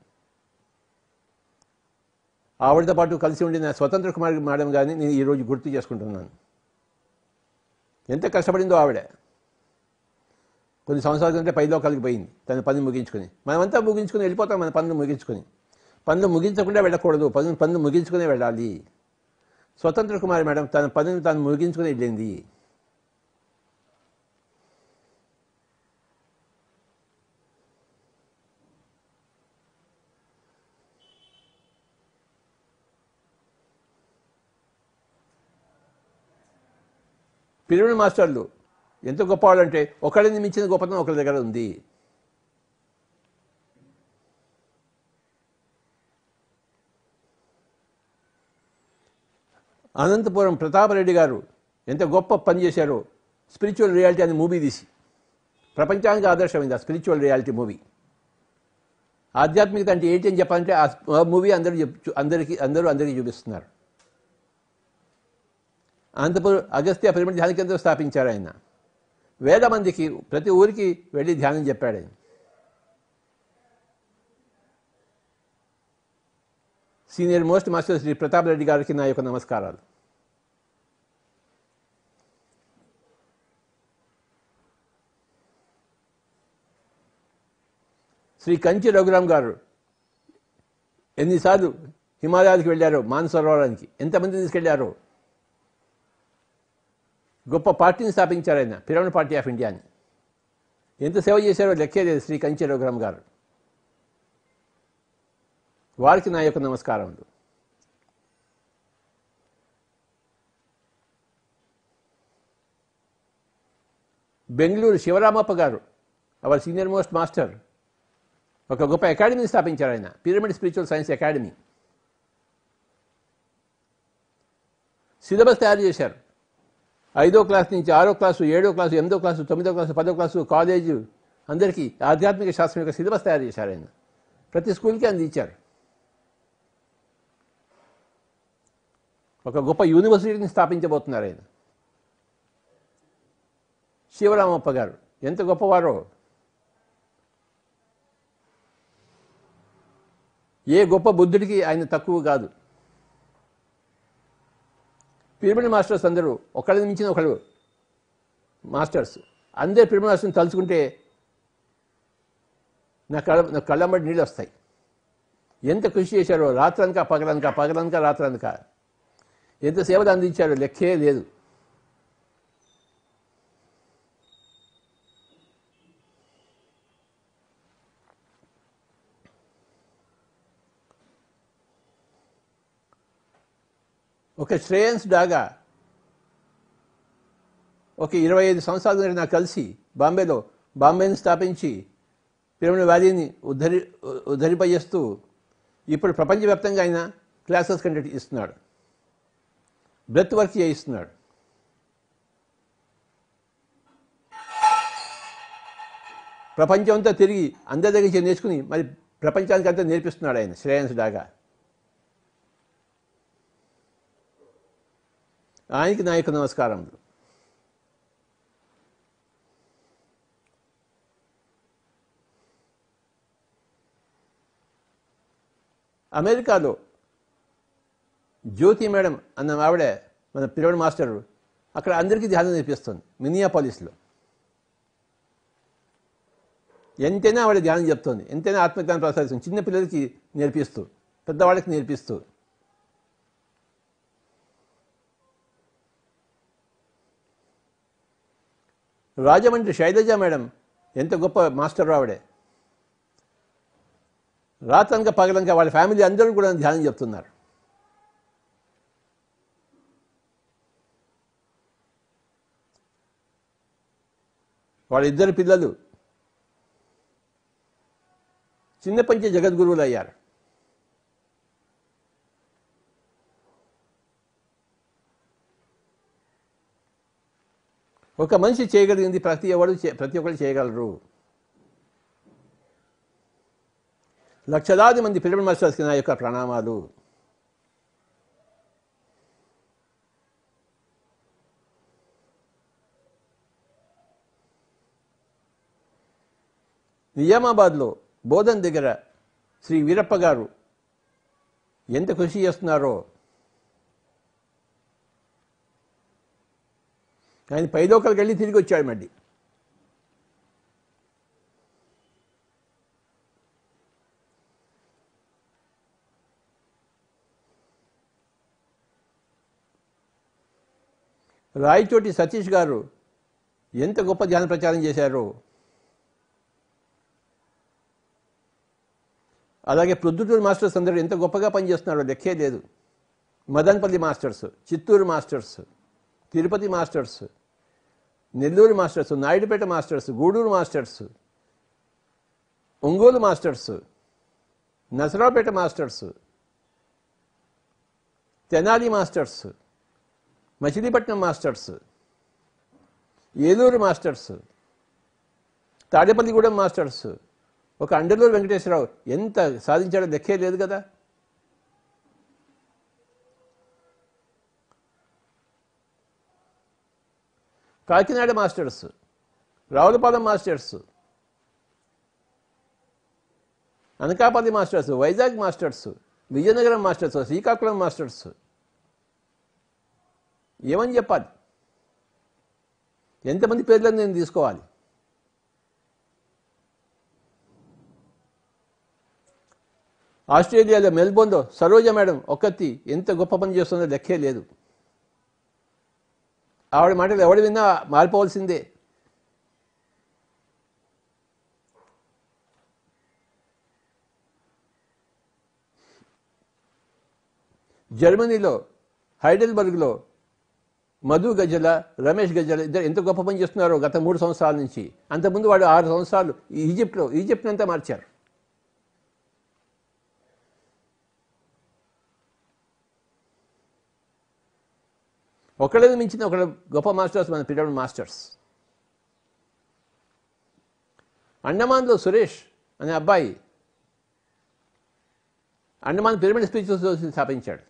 ఆవిడతో పాటు కలిసి ఉండిన స్వతంత్ర కుమారి మేడం గారిని నేను ఈరోజు గుర్తు చేసుకుంటున్నాను ఎంత కష్టపడిందో ఆవిడ కొన్ని సంవత్సరాల కంటే పైలో కలిగిపోయింది తన పనులు ముగించుకొని మనమంతా ముగించుకొని వెళ్ళిపోతాం మన పనులు ముగించుకొని పనులు ముగించకుండా వెళ్ళకూడదు పనులు పనులు ముగించుకునే వెళ్ళాలి స్వతంత్ర కుమారి మేడం తన పనులు తాను ముగించుకుని వెళ్ళింది పిరుడు మాస్టర్లు ఎంత గొప్పవాళ్ళు అంటే ఒకళ్ళని మించిన గొప్పతనం ఒకరి దగ్గర ఉంది అనంతపురం ప్రతాపరెడ్డి గారు ఎంత గొప్ప పని చేశారో స్పిరిచువల్ రియాలిటీ అనే మూవీ తీసి ప్రపంచానికి ఆదర్శమైంది ఆ స్పిరిచువల్ రియాలిటీ మూవీ ఆధ్యాత్మికత అంటే ఏంటి అని చెప్పాలంటే ఆ మూవీ అందరూ అందరికీ అందరూ అందరికీ చూపిస్తున్నారు అనంతపురం అగస్త్య పరిమిత ధ్యాన కేంద్రం స్థాపించారు ఆయన వేల మందికి ప్రతి ఊరికి వెళ్ళి ధ్యానం చెప్పాడు ఆయన senior most master Shri Pratap Reddy గారికి నా యొక్క నమస్కారాలు శ్రీ కంచి రఘురామ్ గారు ఎన్నిసార్లు హిమాలయాలకు వెళ్ళారో మానసరోవరానికి ఎంతమంది తీసుకెళ్లారో గొప్ప పార్టీని స్థాపించారు ఆయన పిరమిడ్ పార్టీ ఆఫ్ ఇండియాని ఎంత సేవ చేశారో లెక్కే లేదు శ్రీ కంచి రఘురామ్ గారు వారికి నా యొక్క నమస్కారములు బెంగళూరు శివరామప్ప గారు అవర్ సీనియర్ మోస్ట్ మాస్టర్ ఒక గొప్ప అకాడమీని స్థాపించారు ఆయన pyramid spiritual science academy syllabus తయారు చేశారు ఐదో క్లాస్ నుంచి ఆరో క్లాసు ఏడో క్లాసు ఎనిమిదో క్లాసు తొమ్మిదో క్లాసు పదో క్లాసు కాలేజు అందరికీ ఆధ్యాత్మిక శాస్త్రం యొక్క సిలబస్ తయారు చేశారు ఆయన ప్రతి స్కూల్కి అందించారు ఒక గొప్ప యూనివర్సిటీని స్థాపించబోతున్నారు ఆయన శివరామప్ప గారు ఎంత గొప్పవారో ఏ గొప్ప బుద్ధుడికి ఆయన తక్కువ కాదు పిరమిడ్ మాస్టర్స్ అందరూ ఒకళ్ళని మించిన ఒకళ్ళు మాస్టర్స్ అందరు పిరమిడ్ మాస్టర్ని తలుచుకుంటే నా కళ్ళ నా కళ్ళంబడి నీళ్ళు వస్తాయి ఎంత కృషి చేశారో రాత్రనక పగలనక పగలనక రాత్రనక ఎంత సేవలు అందించాడు లెక్కే లేదు ఒక శ్రేయన్స్డాగా ఒక ఇరవై ఐదు సంవత్సరాల నుండి నాకు కలిసి బాంబేలో బాంబేని స్థాపించి పిరమిడ్ వ్యాలీని ఉద్ధరి ఉద్ధరింపజేస్తూ ఇప్పుడు ప్రపంచవ్యాప్తంగా ఆయన క్లాసెస్ కండక్ట్ ఇస్తున్నాడు బ్రెత్ వర్క్ చేయిస్తున్నాడు ప్రపంచం అంతా తిరిగి అందరి దగ్గర నేర్చుకుని మరి ప్రపంచానికి అంతా నేర్పిస్తున్నాడు ఆయన శ్రేయాన్స్ దాకా ఆయనకి నా యొక్క నమస్కారములు అమెరికాలో జ్యోతి మేడం అన్న ఆవిడ మన పిల్లడు మాస్టర్ అక్కడ అందరికీ ధ్యానం నేర్పిస్తుంది మినియాపాలిస్లో ఎంతైనా ఆవిడ ధ్యానం చెప్తుంది ఎంతైనా ఆత్మజ్ఞానం ప్రసాదిస్తుంది చిన్న పిల్లలకి నేర్పిస్తూ పెద్దవాళ్ళకి నేర్పిస్తూ రాజమండ్రి శైలజ మేడం ఎంత గొప్ప మాస్టర్ ఆవిడే రాత్రంగా పగలంగా వాళ్ళ ఫ్యామిలీ అందరూ కూడా ధ్యానం చెప్తున్నారు వాళ్ళిద్దరు పిల్లలు చిన్నపంచే జగద్గురువులు అయ్యారు ఒక మనిషి చేయగలిగింది ప్రతి ఎవడు ప్రతి ఒక్కరు చేయగలరు లక్షలాది మంది పిల్లల మాస్టర్స్కి నా యొక్క ప్రణామాలు నిజామాబాద్లో బోధన్ దగ్గర శ్రీ వీరప్ప గారు ఎంత కృషి చేస్తున్నారో ఆయన పైదోకలకి వెళ్ళి తిరిగి వచ్చాడు మళ్ళీ రాయచోటి సతీష్ గారు ఎంత గొప్ప ధ్యాన ప్రచారం చేశారో అలాగే ప్రొద్దుటూరు మాస్టర్స్ అందరూ ఎంత గొప్పగా పనిచేస్తున్నారో లెక్కే లేదు Madanapalle masters Chittoor masters Tirupati masters Nellore masters Naidupeta masters Gudur masters Ongole masters Narasaraopet masters Tenali masters Machilipatnam masters Eluru masters Tadepalligudem masters ఒక అండలూరు వెంకటేశ్వరరావు ఎంత సాధించాడో లెక్కే లేదు కదా Kakinada masters Ravulapalem masters Anakapalli masters Vizag masters Vizianagaram masters Srikakulam masters ఏమని చెప్పాలి ఎంతమంది పేర్లను నేను తీసుకోవాలి ఆస్ట్రేలియాలో మెల్బోర్న్లో సరోజ మేడం ఒక్కత్తి ఎంత గొప్ప పని చేస్తుందో లెక్కే లేదు ఆవిడ మాటలు ఎవడు విన్నా మారిపోవాల్సిందే జర్మనీలో హైడెల్బర్గ్లో మధు గజల రమేష్ గజల ఇద్దరు ఎంత గొప్ప పని చేస్తున్నారో గత మూడు సంవత్సరాల నుంచి అంతకుముందు వాడు ఆరు సంవత్సరాలు ఈజిప్ట్లో ఈజిప్ట్ అంతా మార్చారు ఒకళ్ళది మించింది ఒక గొప్ప మాస్టర్స్ మన పిల్లడు మాస్టర్స్ అండమాన్లో సురేష్ అనే అబ్బాయి అండమాన్ పిరమిడ్ స్పీచ్ స్థాపించాడు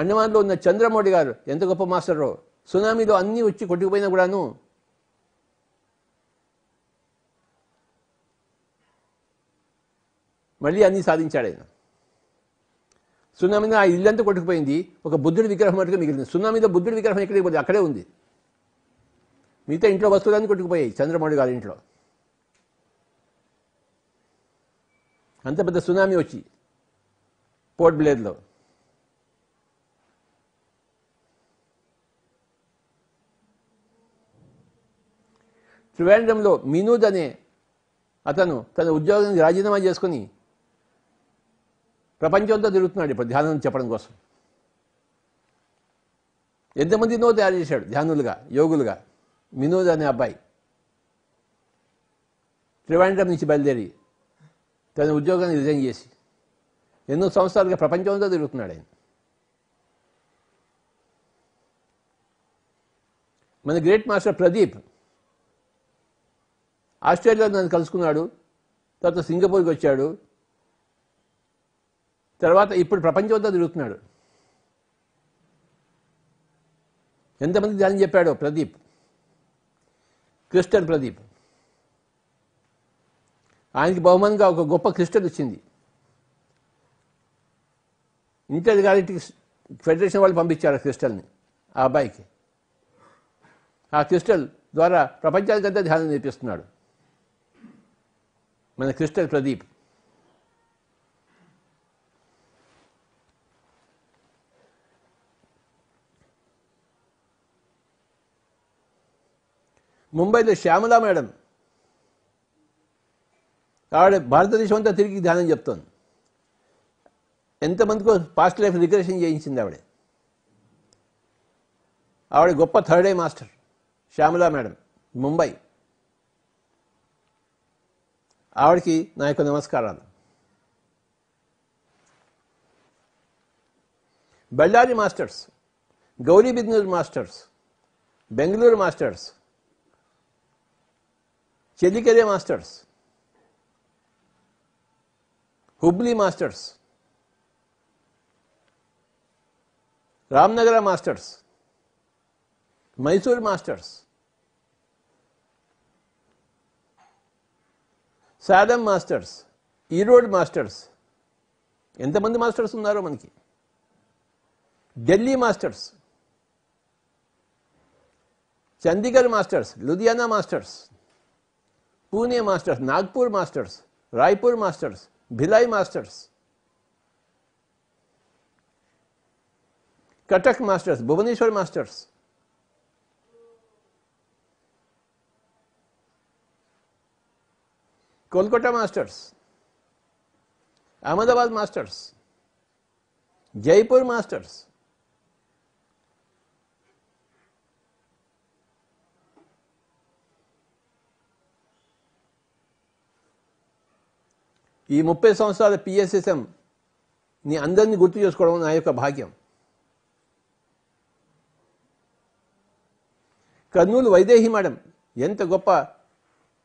అండమాన్లో ఉన్న చంద్రమౌళి గారు ఎంత గొప్ప మాస్టరో సునామీలో అన్నీ వచ్చి కొట్టుకుపోయినా కూడాను మళ్ళీ అన్నీ సాధించాడు ఆయన సున్నా మీద ఆ ఇల్లంతా కొట్టుకుపోయింది ఒక బుద్ధుడి విగ్రహం మటుకు మిగిలింది సున్నా మీద బుద్ధుడి విగ్రహం ఎక్కడికి పోతే అక్కడే ఉంది మిగతా ఇంట్లో వస్తువులన్నీ కొట్టుకుపోయాయి చంద్రమౌళి గారి ఇంట్లో అంత పెద్ద సునామీ వచ్చి పోర్ట్ బ్లేడ్లో త్రివేంద్రంలో మినూద్ అనే అతను తన ఉద్యోగానికి రాజీనామా చేసుకుని ప్రపంచంతో తిరుగుతున్నాడు ఇప్పుడు ధ్యానం చెప్పడం కోసం ఎంతమంది నో తయారు చేశాడు ధ్యానులుగా యోగులుగా వినోద్ అనే అబ్బాయి త్రివాండ్రం నుంచి బయలుదేరి తన ఉద్యోగాన్ని రిజైన్ చేసి ఎన్నో సంవత్సరాలుగా ప్రపంచంతో తిరుగుతున్నాడు ఆయన మన గ్రేట్ మాస్టర్ ప్రదీప్ ఆస్ట్రేలియాలో నన్ను కలుసుకున్నాడు తర్వాత సింగపూర్కి వచ్చాడు తర్వాత ఇప్పుడు ప్రపంచంతో తిరుగుతున్నాడు ఎంతమంది ధ్యానం చెప్పాడో ప్రదీప్ క్రిస్టియన్ ప్రదీప్ ఆయనకి బహుమానంగా ఒక గొప్ప క్రిస్టియన్ వచ్చింది ఇంటర్ గారింటికి ఫెడరేషన్ వాళ్ళు పంపించారు క్రిస్టల్ని ఆ అబ్బాయికి ఆ క్రిస్టల్ ద్వారా ప్రపంచానికంతా ధ్యానం నేర్పిస్తున్నాడు మన క్రిస్టల్ ప్రదీప్ ముంబైలో శ్యామలా మేడం ఆవిడ భారతదేశం అంతా తిరిగి ధ్యానం చెప్తోంది ఎంతమందికో పాస్ట్ లైఫ్ రికరేషన్ చేయించింది ఆవిడ ఆవిడ గొప్ప third A master Shyamala madam Mumbai ఆవిడకి నా యొక్క నమస్కారాలు Ballari masters Gauribidanur masters Bengaluru masters चेली के लिए masters Hubli masters Ramanagar masters Mysore masters సాదం మాస్టర్స్ ఈరోడ్ మాస్టర్స్ ఎంతమంది మాస్టర్స్ ఉన్నారో మనకి Delhi masters Chandigarh masters Ludhiana masters Pune masters Nagpur masters Raipur masters Bhilai masters Cuttack masters Bhubaneswar masters Kolkata masters Ahmedabad masters Jaipur masters ఈ ముప్పై సంవత్సరాల పిఎస్ఎస్ఎం నీ అందరినీ గుర్తు చేసుకోవడం నా యొక్క భాగ్యం కర్నూలు వైదేహి మేడం ఎంత గొప్ప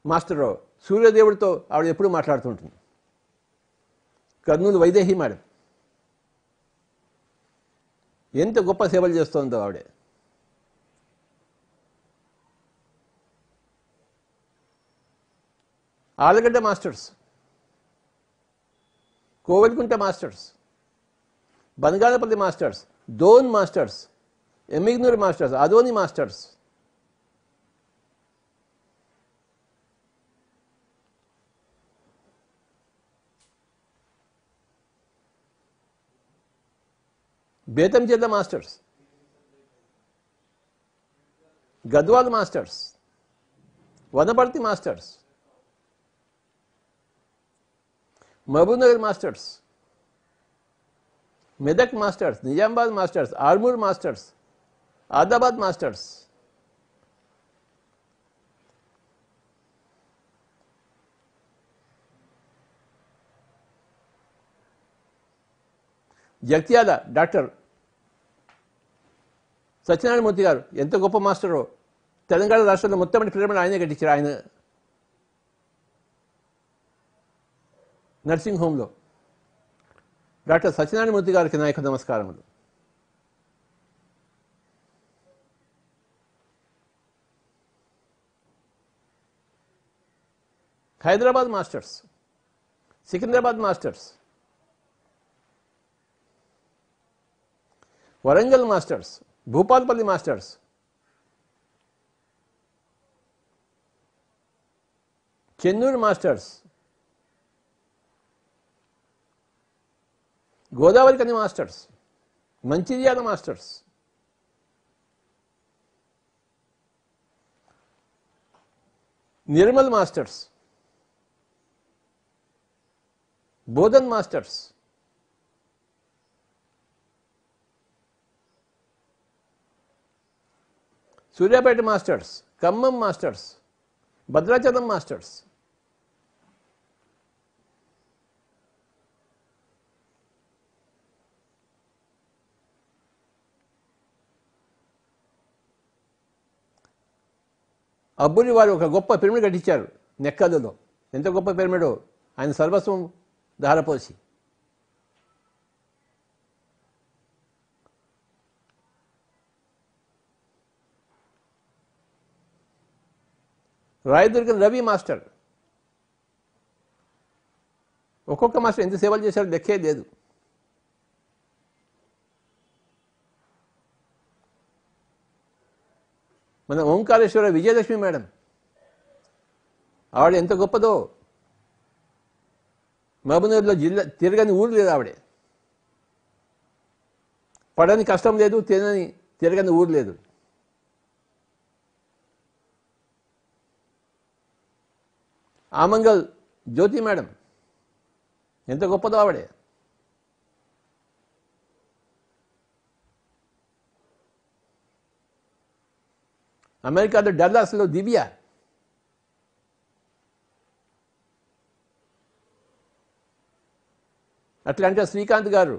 మాస్టర్ సూర్యదేవుడితో ఆవిడ ఎప్పుడు మాట్లాడుతుంటుంది కర్నూలు వైదేహి మేడం ఎంత గొప్ప సేవలు చేస్తుందో ఆవిడ Allagadda masters Koilkuntla masters Banaganapalle masters Dhone masters Yemmiganur masters Adoni masters Betamcherla masters Gadwal masters Wanaparthy masters Mahabubnagar masters Medak masters Nizamabad masters Armoor masters Adilabad masters Jagtial doctor Satyanarayanamurthy గారు ఎంత గొప్ప మాస్టరో తెలంగాణ రాష్ట్రంలో మొత్తం ప్రేరణ ఆయనే కట్టించారు ఆయన నర్సింగ్ హోమ్లో డాక్టర్ సత్యనారాయణమూర్తి గారికి నాయకు నమస్కారములు Hyderabad masters Secunderabad masters Warangal masters Bhupalpally masters Chennur masters Godavarikhani masters Mancherial masters Nirmal masters Bodhan masters Suryapet masters Khammam masters Bhadrachalam masters అబ్బుని వారు ఒక గొప్ప పిరమిడ్ కట్టించారు నెక్కదులో ఎంత గొప్ప పిరమిడో ఆయన సర్వస్వం ధారపోసి రాయదుర్గం రవి మాస్టర్ ఒక్కొక్క మాస్టర్ ఎంత సేవలు చేశారో లెక్కే లేదు మన ఓంకారేశ్వర విజయదశమి మేడం ఆవిడ ఎంత గొప్పదో మహబూబ్నగర్లో జిల్లా తిరగని ఊరు లేదు ఆవిడే పడని కష్టం లేదు తినని తిరగని ఊరు లేదు ఆమంగల్ జ్యోతి మేడం ఎంత గొప్పదో ఆవిడే అమెరికాలో డల్లాస్లో దివ్య అట్లాంటి శ్రీకాంత్ గారు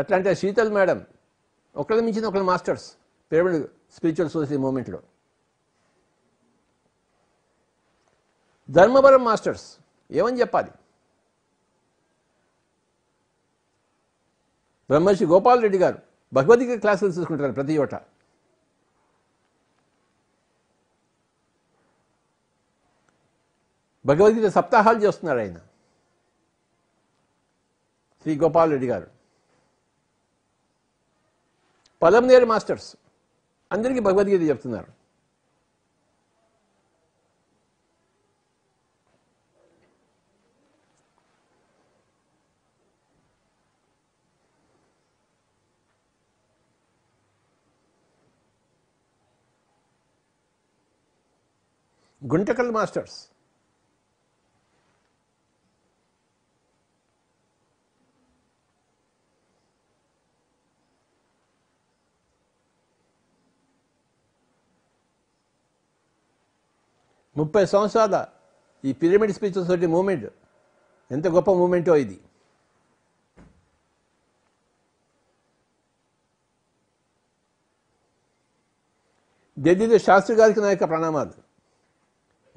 అట్లాంటి శీతల్ మేడం ఒకళ్ళు మించిన ఒకళ్ళు మాస్టర్స్ పిరమిడ్ స్పిరిచువల్ సొసైటీ మూమెంట్లో ధర్మవరం మాస్టర్స్ ఏమని చెప్పాలి బ్రహ్మర్షి గోపాల్ రెడ్డి గారు భగవద్గీత క్లాసులు చూసుకుంటారు ప్రతి చోట భగవద్గీత సప్తాహాలు చేస్తున్నాడు ఆయన శ్రీ గోపాల్ రెడ్డి గారు నేరు మాస్టర్స్ అందరికీ భగవద్గీత చెప్తున్నారు గుంటకల్ మాస్టర్స్ ముప్పై సంవత్సరాల ఈ పిరమిడ్ స్పీచ్ సొసైటీ మూమెంట్ ఎంత గొప్ప మూమెంటో ఇది జడ్జీలు శాస్త్రి గారికి నా యొక్క ప్రణామాలు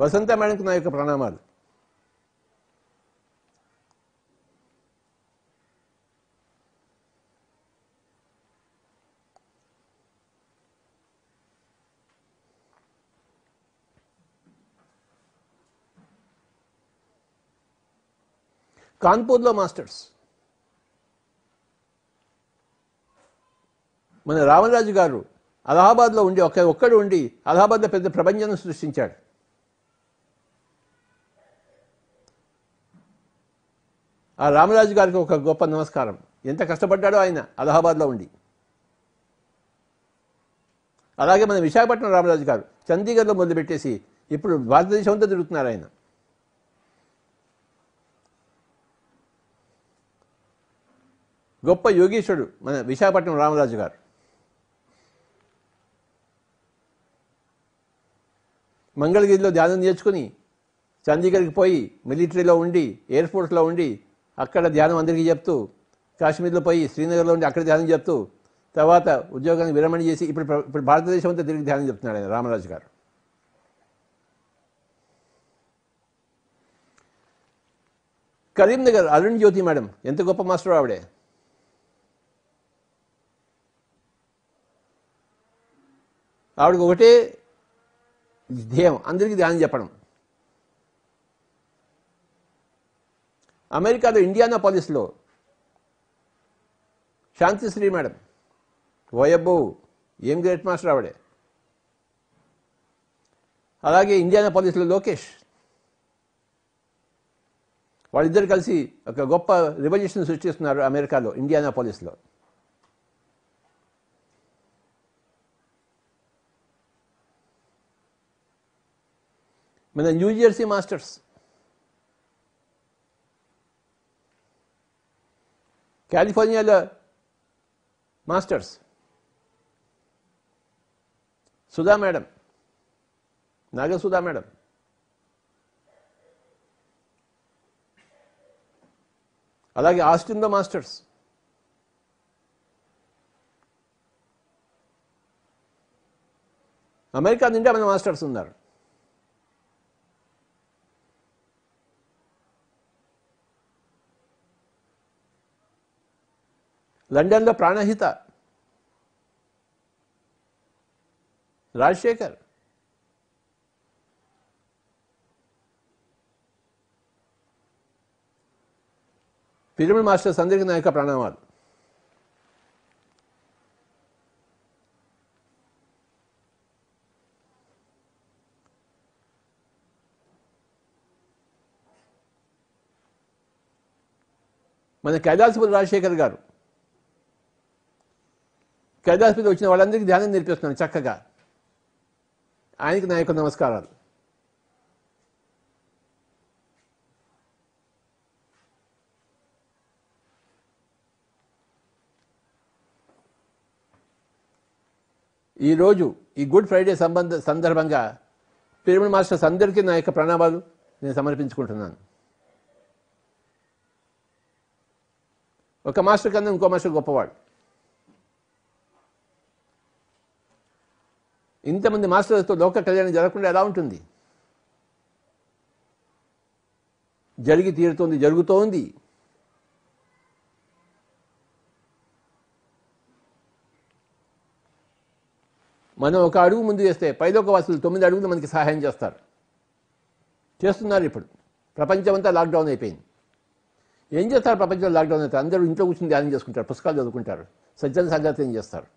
వసంత మేడంకి నా యొక్క ప్రణామాలు కాన్పూర్లో మాస్టర్స్ మన రామరాజు గారు అలహాబాద్లో ఉండి ఒక్క ఒక్కడు ఉండి అలహాబాద్లో పెద్ద ప్రపంచం సృష్టించాడు ఆ రామరాజు గారికి ఒక గొప్ప నమస్కారం ఎంత కష్టపడ్డాడో ఆయన అలహాబాద్లో ఉండి అలాగే మన విశాఖపట్నం రామరాజు గారు చండీగఢ్లో మొదలుపెట్టేసి ఇప్పుడు భారతదేశం అంతా తిరుగుతున్నారు ఆయన గొప్ప యోగేశ్వరుడు మన విశాఖపట్నం రామరాజు గారు మంగళగిరిలో ధ్యానం నేర్చుకుని చండీగఢ్కి పోయి మిలిటరీలో ఉండి ఎయిర్ ఫోర్స్లో ఉండి అక్కడ ధ్యానం అందరికీ చెప్తూ కాశ్మీర్లో పోయి శ్రీనగర్లో ఉండి అక్కడ ధ్యానం చెప్తూ తర్వాత ఉద్యోగానికి విరమణ చేసి ఇప్పుడు ఇప్పుడు భారతదేశం అంతా తిరిగి ధ్యానం చెప్తున్నాడు ఆయన రామరాజు గారు కరీంనగర్ అరుణ్ జ్యోతి మేడం ఎంత గొప్ప మాస్టర్ ఆవిడే ఆవిడకి ఒకటే ధ్యేయం అందరికీ ధ్యానం చెప్పడం అమెరికాలో ఇండియానా పాలిస్లో శాంతిశ్రీ మేడం ఓయబ్బో ఏం గ్రేట్ మాస్టర్ ఆవిడే అలాగే ఇండియానా పాలిస్లో లోకేష్ వాళ్ళిద్దరు కలిసి ఒక గొప్ప రివల్యూషన్ సృష్టిస్తున్నారు అమెరికాలో ఇండియానా పాలిస్లో మన new jersey masters California masters. Suda madam. Naga Sudha madam. అలాగే ఆస్టిన్ ద మాస్టర్స్ అమెరికా నుండి మన మాస్టర్స్ ఉన్నారు లండన్లో ప్రాణహిత రాజశేఖర్ పిరమిడ్ మాస్టర్స్ అందరికీ నా యొక్క ప్రణామాలు మన కైలాసపురి రాజశేఖర్ గారు కైదాసపతి వచ్చిన వాళ్ళందరికీ ధ్యానం నేర్పిస్తున్నాను చక్కగా ఆయనకి నా యొక్క నమస్కారాలు ఈరోజు ఈ గుడ్ ఫ్రైడే సంబంధ సందర్భంగా పిరమిడ్ మాస్టర్స్ అందరికీ నా యొక్క ప్రణామాలు నేను సమర్పించుకుంటున్నాను ఒక మాస్టర్ కన్నా ఇంకో మాస్టర్ గొప్పవాడు ఇంతమంది మాస్టర్స్తో లోక కళ్యాణం జరగకుండా ఎలా ఉంటుంది జరిగి తీరుతోంది జరుగుతోంది మనం ఒక అడుగు ముందు చేస్తే పైలోక వాసులు తొమ్మిది అడుగులు మనకి సహాయం చేస్తారు చేస్తున్నారు ఇప్పుడు ప్రపంచమంతా లాక్డౌన్ అయిపోయింది ఏం చేస్తారు ప్రపంచంలో లాక్డౌన్ అయితే అందరూ ఇంట్లో కూర్చుని ధ్యానం చేసుకుంటారు పుస్తకాలు చదువుకుంటారు సజ్జన సంగతి ఏం చేస్తారు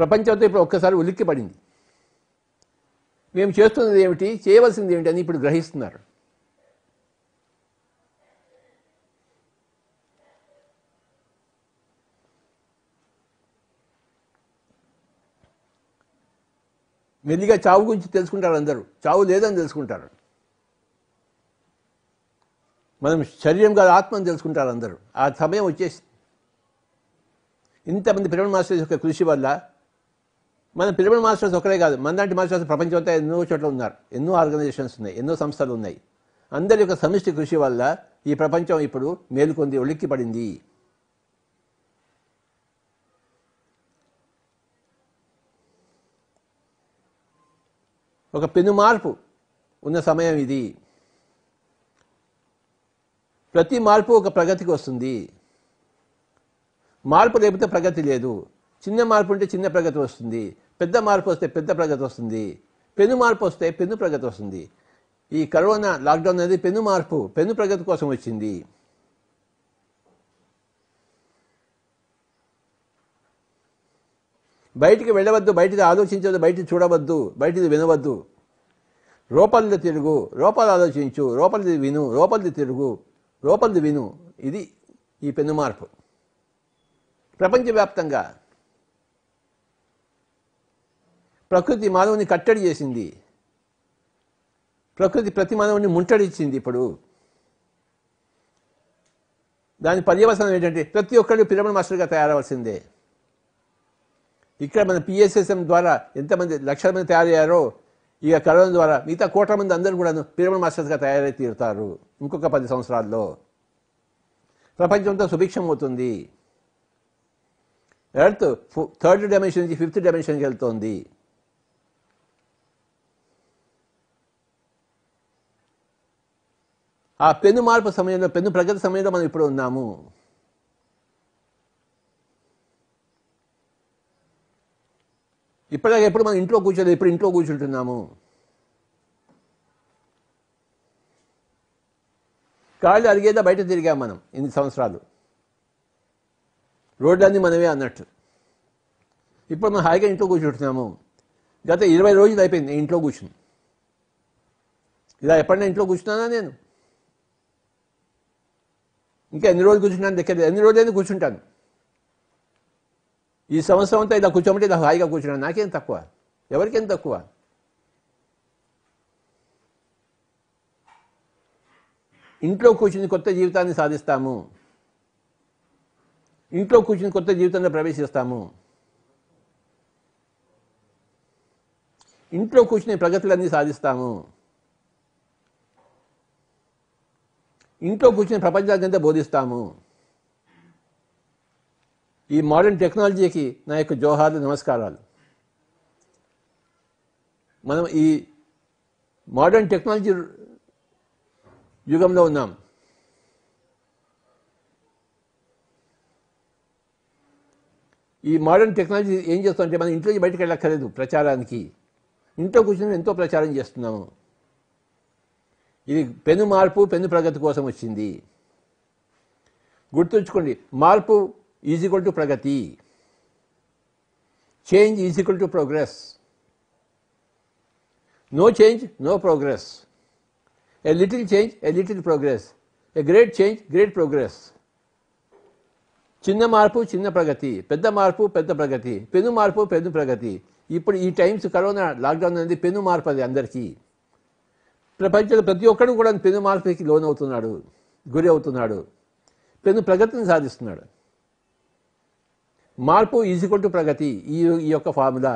ప్రపంచంతో ఇప్పుడు ఒక్కసారి ఉలిక్కి పడింది మేము చేస్తున్నది ఏమిటి చేయవలసింది ఏమిటి అని ఇప్పుడు గ్రహిస్తున్నారు మెల్లిగా చావు గురించి తెలుసుకుంటారు అందరూ చావు లేదని తెలుసుకుంటారు మనం శరీరం కాదు ఆత్మని తెలుసుకుంటారు అందరూ ఆ సమయం వచ్చేసి ఇంతమంది ప్రేమ మాస్టర్స్ యొక్క కృషి వల్ల మన పిల్లబడి మాస్టర్స్ ఒకరే కాదు మనలాంటి మాస్టర్స్ అంతా ఎన్నో చోట్ల ఉన్నారు ఎన్నో ఆర్గనైజేషన్స్ ఉన్నాయి ఎన్నో సంస్థలు ఉన్నాయి అందరి యొక్క సమిష్టి కృషి వల్ల ఈ ప్రపంచం ఇప్పుడు మేలుకొంది ఒలిక్కి పడింది ఒక పెను మార్పు ఉన్న సమయం ఇది ప్రతి మార్పు ఒక ప్రగతికి వస్తుంది మార్పు లేకపోతే ప్రగతి లేదు చిన్న మార్పు ఉంటే చిన్న ప్రగతి వస్తుంది పెద్ద మార్పు వస్తే పెద్ద ప్రగతి వస్తుంది పెను మార్పు వస్తే పెను ప్రగతి వస్తుంది ఈ కరోనా లాక్డౌన్ అనేది పెను మార్పు పెను ప్రగతి కోసం వచ్చింది బయటికి వెళ్ళవద్దు బయటిది ఆలోచించవద్దు బయటిది చూడవద్దు బయటిది వినవద్దు రూపంది తిరుగు రూపాలు ఆలోచించు రూపంది విను రూపంది తిరుగు రూపంది విను ఇది ఈ పెను మార్పు ప్రపంచవ్యాప్తంగా ప్రకృతి మానవుని కట్టడి చేసింది ప్రకృతి ప్రతి మానవుని ముంటడిచ్చింది ఇప్పుడు దాని పర్యవసనం ఏంటంటే ప్రతి ఒక్కరికి పిరమిడ్ మాస్టర్గా తయారవలసిందే ఇక్కడ మన పిఎస్ఎస్ఎం ద్వారా ఎంతమంది లక్షల మంది తయారయ్యారో ఇక కరోనా ద్వారా మిగతా కోట్ల మంది అందరూ కూడా పిరమిడ్ మాస్టర్స్గా తయారై తీరుతారు ఇంకొక పది సంవత్సరాల్లో ప్రపంచంతో సుభిక్షం అవుతుంది ఎర్త్ థర్డ్ డైమెన్షన్ నుంచి ఫిఫ్త్ డైమెన్షన్కి వెళ్తోంది ఆ పెను మార్పు సమయంలో పెను ప్రగతి సమయంలో మనం ఇప్పుడు ఉన్నాము ఇప్పటిదాకా ఎప్పుడు మనం ఇంట్లో కూర్చోలేదు ఇప్పుడు ఇంట్లో కూర్చుంటున్నాము కాళ్ళు అరిగేదా బయట తిరిగాం మనం ఇన్ని సంవత్సరాలు రోడ్లన్నీ మనమే అన్నట్టు ఇప్పుడు మనం హాయిగా ఇంట్లో కూర్చుంటున్నాము గత ఇరవై రోజులు అయిపోయింది ఇంట్లో కూర్చుని ఇలా ఎప్పుడైనా ఇంట్లో కూర్చున్నానా నేను ఇంకా ఎన్ని రోజులు కూర్చుంటాను దగ్గర ఎన్ని రోజులైనా కూర్చుంటాను ఈ సంవత్సరం అంతా ఇలా కూర్చోమంటే ఇలా హాయిగా కూర్చున్నాను నాకేం తక్కువ ఎవరికేం తక్కువ ఇంట్లో కూర్చుని కొత్త జీవితాన్ని సాధిస్తాము ఇంట్లో కూర్చుని కొత్త జీవితంలో ప్రవేశిస్తాము ఇంట్లో కూర్చుని ప్రగతులన్నీ సాధిస్తాము ఇంట్లో కూర్చొని ప్రపంచానికంతా బోధిస్తాము ఈ మోడర్న్ టెక్నాలజీకి నా యొక్క జోహార్లు నమస్కారాలు మనం ఈ మోడర్న్ టెక్నాలజీ యుగంలో ఉన్నాం ఈ మోడర్న్ టెక్నాలజీ ఏం చేస్తామంటే మనం ఇంట్లోకి బయటకు వెళ్ళక్కర్లేదు ప్రచారానికి ఇంట్లో కూర్చొని ఎంతో ప్రచారం చేస్తున్నాము ఇది పెను మార్పు పెను ప్రగతి కోసం వచ్చింది గుర్తుంచుకోండి మార్పు ఈజ్ ఈక్వల్ టు ప్రగతి change is equal to progress no change no progress a little change a little progress a great change great progress చిన్న మార్పు చిన్న ప్రగతి పెద్ద మార్పు పెద్ద ప్రగతి పెను మార్పు పెను ప్రగతి ఇప్పుడు ఈ టైమ్స్ కరోనా లాక్డౌన్ అనేది పెను మార్పు అది అందరికీ ప్రపంచంలో ప్రతి ఒక్కడు కూడా పెను మార్పుకి లోనవుతున్నాడు గురి అవుతున్నాడు పెను ప్రగతిని సాధిస్తున్నాడు మార్పు ఈజీక్వల్ టు ప్రగతి ఈ ఈ యొక్క ఫార్ములా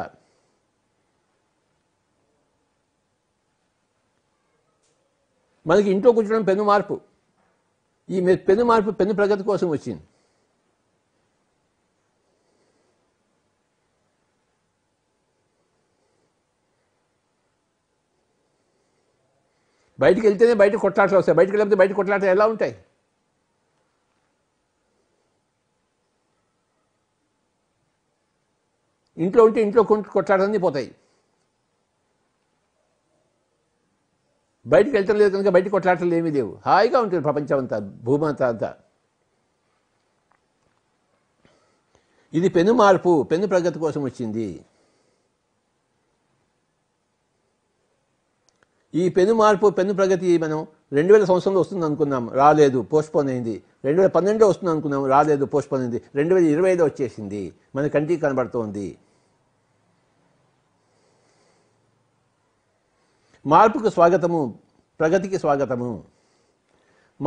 మనకి ఇంట్లో కూర్చోడం పెను మార్పు ఈ పెను మార్పు పెను ప్రగతి కోసం వచ్చింది బయటికి వెళ్తేనే బయట కొట్లాటలు వస్తాయి బయటకు వెళ్ళి బయట కొట్లాటలు ఎలా ఉంటాయి ఇంట్లో ఉంటే ఇంట్లో కొట్లాటలన్నీ పోతాయి బయటికి లేదు కనుక బయట కొట్లాటలు ఏమీ లేవు హాయిగా ఉంటుంది ప్రపంచం అంతా భూమంత అంతా ఇది పెను మార్పు పెను ప్రగతి కోసం వచ్చింది ఈ పెను మార్పు పెను ప్రగతి మనం రెండు వేల సంవత్సరంలో వస్తుంది అనుకున్నాం రాలేదు పోస్ట్పోన్ అయింది రెండు వేల పన్నెండులో వస్తుంది అనుకున్నాం రాలేదు పోస్ట్పోన్ అయింది రెండు వేల ఇరవై ఐదు వచ్చేసింది మన కంటికి కనబడుతోంది మార్పుకు స్వాగతము ప్రగతికి స్వాగతము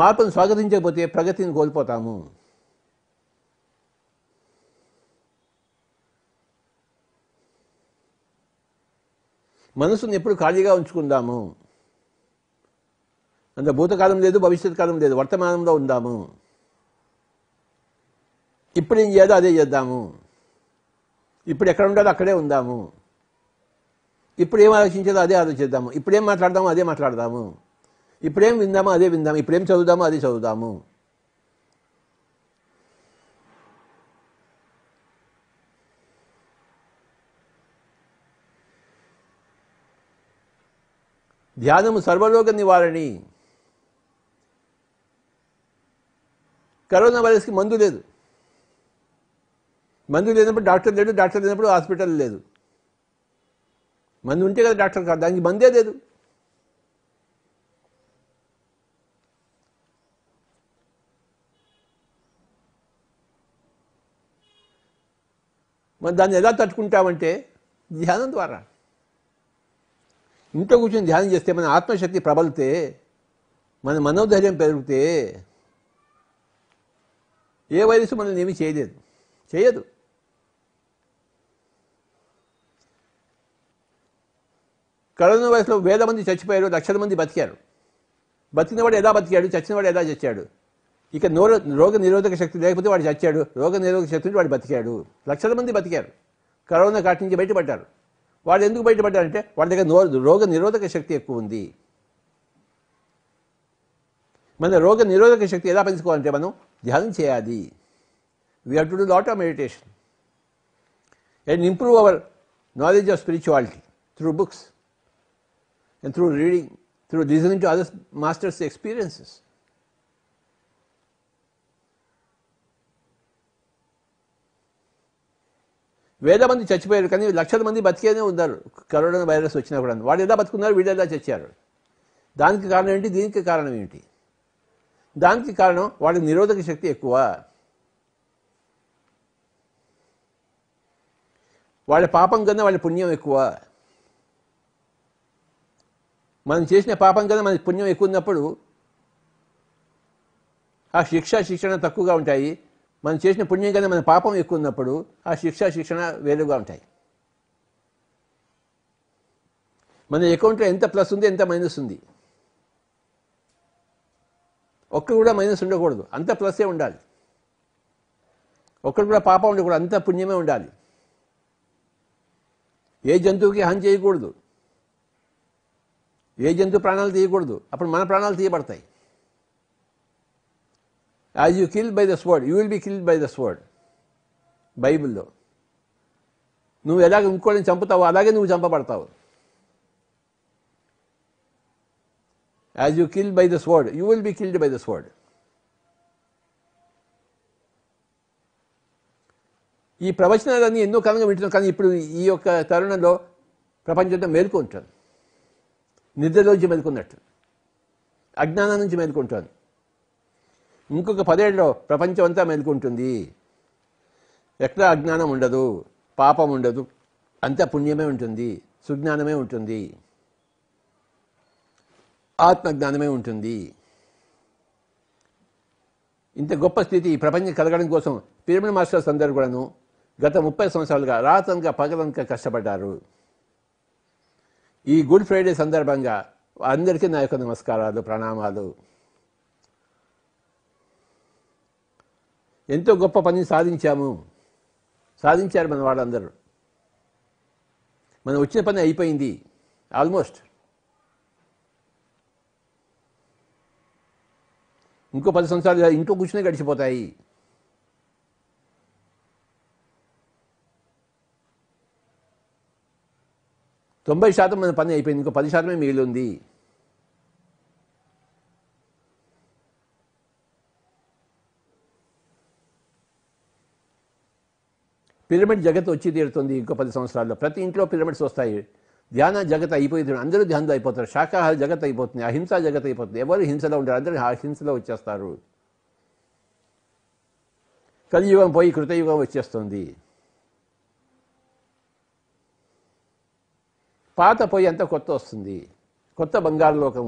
మార్పును స్వాగతించకపోతే ప్రగతిని కోల్పోతాము మనసుని ఎప్పుడు ఖాళీగా ఉంచుకుందాము అంత భూతకాలం లేదు భవిష్యత్ కాలం లేదు వర్తమానంలో ఉందాము ఇప్పుడు ఏం చేయాలో అదే చేద్దాము ఇప్పుడు ఎక్కడ ఉండాలో అక్కడే ఉందాము ఇప్పుడు ఏం ఆలోచించేదో అదే ఆలోచిద్దాము ఇప్పుడేం మాట్లాడదాము అదే మాట్లాడదాము ఇప్పుడేం విందామో అదే విందాము ఇప్పుడేం చదువుదామో అదే చదువుదాము ధ్యానము సర్వలోక నివారణి కరోనా వైరస్కి మందు లేదు మందు లేనప్పుడు డాక్టర్ లేడు డాక్టర్ లేనప్పుడు హాస్పిటల్ లేదు మందు ఉంటే కదా డాక్టర్ కాదు దానికి మందే లేదు మరి దాన్ని ఎలా తట్టుకుంటామంటే ధ్యానం ద్వారా ఇంట్లో కూర్చొని ధ్యానం చేస్తే మన ఆత్మశక్తి ప్రబలితే మన మనోధైర్యం పెరిగితే ఏ వైరస్ మనల్ని ఏమీ చేయలేదు చేయదు కరోనా వైరస్లో వేల మంది చచ్చిపోయారు లక్షల మంది బతికారు బతికినవాడు ఎలా బతికాడు చచ్చినవాడు ఎలా చచ్చాడు ఇక నో రోగ నిరోధక శక్తి లేకపోతే వాడు చచ్చాడు రోగ నిరోధక శక్తి వాడు బతికాడు లక్షల మంది బతికారు కరోనా కాటి నుంచి బయటపడ్డారు వాళ్ళు ఎందుకు బయటపడ్డారంటే వాళ్ళ దగ్గర రోగ నిరోధక శక్తి ఎక్కువ ఉంది మన రోగ నిరోధక శక్తి ఎలా పెంచుకోవాలంటే మనం ధ్యానం చేయాలి we have to do lot of meditation and improve our knowledge of spirituality through books and through reading through designing to others masters experiences వేల మంది చచ్చిపోయారు కానీ లక్షల మంది బతికేనే ఉన్నారు కరోనా వైరస్ వచ్చినా కూడా వాళ్ళు ఎలా బతుకున్నారు వీళ్ళు ఎలా చచ్చారు దానికి కారణం ఏంటి దీనికి కారణం ఏంటి దానికి కారణం వాళ్ళ నిరోధక శక్తి ఎక్కువ వాళ్ళ పాపం కన్నా వాళ్ళ పుణ్యం ఎక్కువ మనం చేసిన పాపం కన్నా మన పుణ్యం ఎక్కువ ఉన్నప్పుడు ఆ శిక్ష శిక్షణ తక్కువగా ఉంటాయి మనం చేసిన పుణ్యం కన్నా మన పాపం ఎక్కువ ఉన్నప్పుడు ఆ శిక్ష శిక్షణ వేరుగా ఉంటాయి మన అకౌంట్లో ఎంత ప్లస్ ఉంది ఎంత మైనస్ ఉంది ఒక్కరు కూడా మైనస్ ఉండకూడదు అంత ప్లస్సే ఉండాలి ఒక్కరు కూడా పాపం ఉండకూడదు అంత పుణ్యమే ఉండాలి ఏ జంతువుకి హాని చేయకూడదు ఏ జంతు ప్రాణాలు తీయకూడదు అప్పుడు మన ప్రాణాలు తీయబడతాయి as you kill by the sword you will be killed by the sword బైబిల్లో నువ్వు ఎలాగ ఇంకోటిని చంపుతావో అలాగే నువ్వు చంపబడతావు as you kill by the sword you will be killed by the sword ఈ ప్రవచనాలన్నీ ఎన్నో కాలంగా వింటున్నాం కానీ ఇప్పుడు ఈ యొక్క తరుణంలో ప్రపంచంతో మేల్కొంటాను నిద్రలోంచి మేల్కొన్నట్టు అజ్ఞానం నుంచి మేల్కొంటాను ఇంకొక పదేళ్ళలో ప్రపంచం అంతా మెలుకుంటుంది ఎక్కడ అజ్ఞానం ఉండదు పాపం ఉండదు అంతా పుణ్యమే ఉంటుంది సుజ్ఞానమే ఉంటుంది ఆత్మజ్ఞానమే ఉంటుంది ఇంత గొప్ప స్థితి ప్రపంచం కలగడం కోసం పిరమిడ్ మాస్టర్స్ అందరు కూడాను గత ముప్పై సంవత్సరాలుగా రాతనక పగలంగా కష్టపడ్డారు ఈ గుడ్ ఫ్రైడే సందర్భంగా అందరికీ నా యొక్క నమస్కారాలు ప్రణామాలు ఎంతో గొప్ప పని సాధించాము సాధించారు మన వాళ్ళందరూ మనం వచ్చిన పని అయిపోయింది ఆల్మోస్ట్ ఇంకో పది సంవత్సరాలు ఇంట్లో కూర్చునే గడిచిపోతాయి తొంభై శాతం మన పని అయిపోయింది ఇంకో పది శాతమే మిగిలి ఉంది పిరమిడ్ జగత్ వచ్చి తీరుతుంది ఇంకో పది సంవత్సరాల్లో ప్రతి ఇంట్లో పిరమిడ్స్ వస్తాయి ధ్యాన జగత్ అయిపోతుంది అందరూ ధ్యానం అయిపోతారు శాకాహార జగత్ అయిపోతుంది అహింసా జగత్ అయిపోతుంది ఎవరు హింసలో ఉంటారు అందరూ అహింసలో వచ్చేస్తారు కలియుగం పోయి కృతయుగం వచ్చేస్తుంది పాత పోయి అంత కొత్త వస్తుంది కొత్త బంగారు లోకం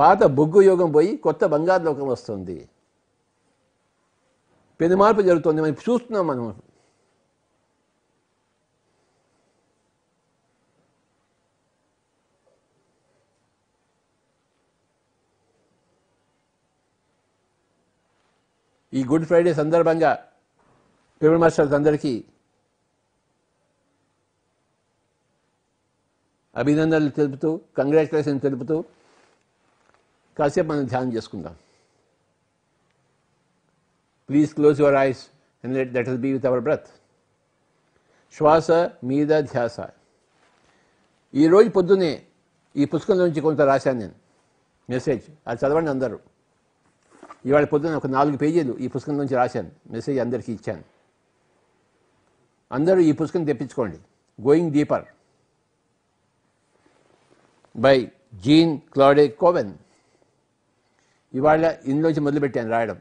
పాత బొగ్గు యోగం పోయి కొత్త బంగారు లోకం వస్తుంది పెను మార్పు జరుగుతుంది మనం చూస్తున్నాం మనం ఈ గుడ్ ఫ్రైడే సందర్భంగా పేమెంట్ మాస్టర్స్ అందరికీ అభినందనలు తెలుపుతూ కంగ్రాచులేషన్ తెలుపుతూ కాసేపు మనం ధ్యానం చేసుకుందాం please close your eyes and let, let us be with our breath. శ్వాస మీద ధ్యాస ఈరోజు పొద్దునే ఈ పుస్తకం నుంచి కొంత రాశాను నేను మెసేజ్ అది చదవండి అందరూ ఇవాళ పొద్దున ఒక నాలుగు పేజీలు ఈ పుస్తకం నుంచి రాశాను మెసేజ్ అందరికీ ఇచ్చాను అందరూ ఈ పుస్తకం తెప్పించుకోండి going deeper by Jean Claude Koven ఇవాళ ఇందులోంచి మొదలుపెట్టాను రాయడం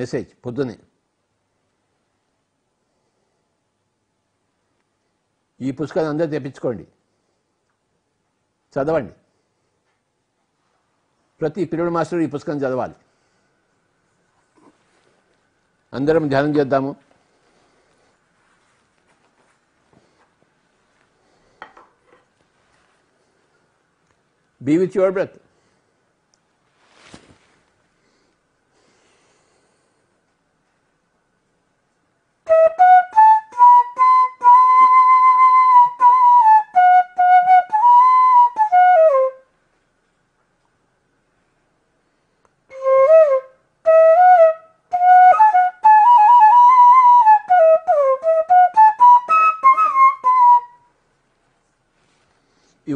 మెసేజ్ పొద్దునే ఈ పుస్తకాన్ని అందరూ తెప్పించుకోండి చదవండి ప్రతి పిల్లడు మాస్టర్ ఈ పుస్తకం చదవాలి అందరం ధ్యానం చేద్దాము బీ విత్ యువర్ బ్రత్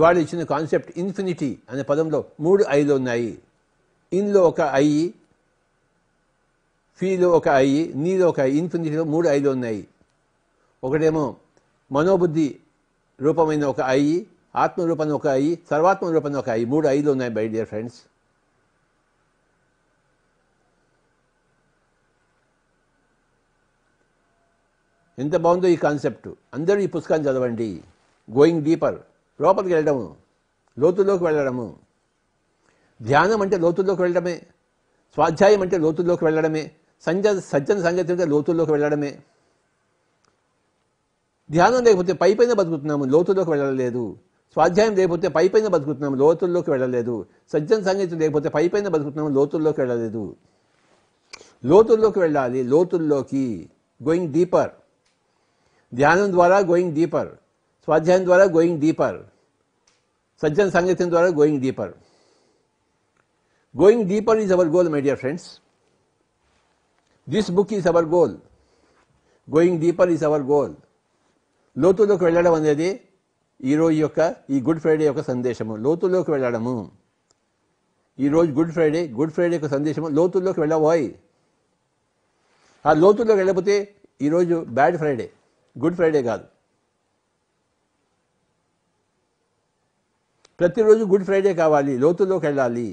ఇవాళ ఇచ్చిన కాన్సెప్ట్ ఇన్ఫినిటీ అనే పదంలో మూడు ఐలు ఉన్నాయి ఇన్లో ఒక ఐ ఫీలో ఒక ఐ నీలో ఒక ఐ ఇన్ఫినిటీలో మూడు ఐలు ఉన్నాయి ఒకటేమో మనోబుద్ధి రూపమైన ఒక ఐ రూపం ఒక ఐ సర్వాత్మ రూపం ఒక ఐ మూడు ఐలు ఉన్నాయి బై డియర్ ఫ్రెండ్స్ ఎంత బాగుందో ఈ కాన్సెప్ట్ అందరూ ఈ పుస్తకాన్ని చదవండి గోయింగ్ డీపర్ లోపలికి వెళ్ళడము లోతుల్లోకి వెళ్ళడము ధ్యానం అంటే లోతుల్లోకి వెళ్ళడమే స్వాధ్యాయం అంటే లోతుల్లోకి వెళ్ళడమే సంజ సజ్జన సంగతి అంటే లోతుల్లోకి వెళ్ళడమే ధ్యానం లేకపోతే పై పైన బతుకుతున్నాము లోతుల్లోకి వెళ్ళలేదు స్వాధ్యాయం లేకపోతే పై పైన బతుకుతున్నాము లోతుల్లోకి వెళ్ళలేదు సజ్జన సంగతి లేకపోతే పై పైన బతుకుతున్నాము లోతుల్లోకి వెళ్ళలేదు లోతుల్లోకి వెళ్ళాలి లోతుల్లోకి గోయింగ్ డీపర్ ధ్యానం ద్వారా గోయింగ్ డీపర్ స్వాధ్యాయం ద్వారా గోయింగ్ డీపర్ సజ్జన సంగతి ద్వారా going deeper going deeper is our goal my dear friends this book is our goal going deeper is our goal లోతులోకి వెళ్ళడం అనేది ఈరోజు యొక్క ఈ గుడ్ ఫ్రైడే యొక్క సందేశము లోతులోకి వెళ్ళడము ఈరోజు గుడ్ ఫ్రైడే గుడ్ ఫ్రైడే యొక్క సందేశము లోతుల్లోకి వెళ్ళబోయి ఆ లోతుల్లోకి వెళ్ళకపోతే ఈరోజు బ్యాడ్ ఫ్రైడే గుడ్ ఫ్రైడే కాదు ప్రతిరోజు గుడ్ ఫ్రైడే కావాలి లోతుల్లోకి వెళ్ళాలి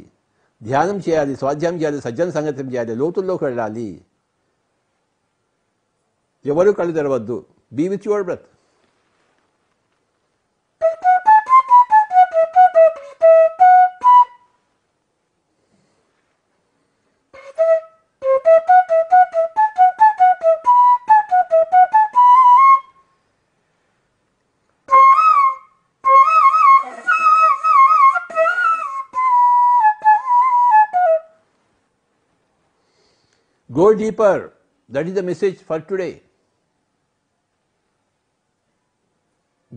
ధ్యానం చేయాలి స్వాధ్యాయం చేయాలి సజ్జన సంగతి చేయాలి లోతుల్లోకి వెళ్ళాలి ఎవరు కళ్ళు తెరవద్దు be with your breath Go deeper. That is the message for today.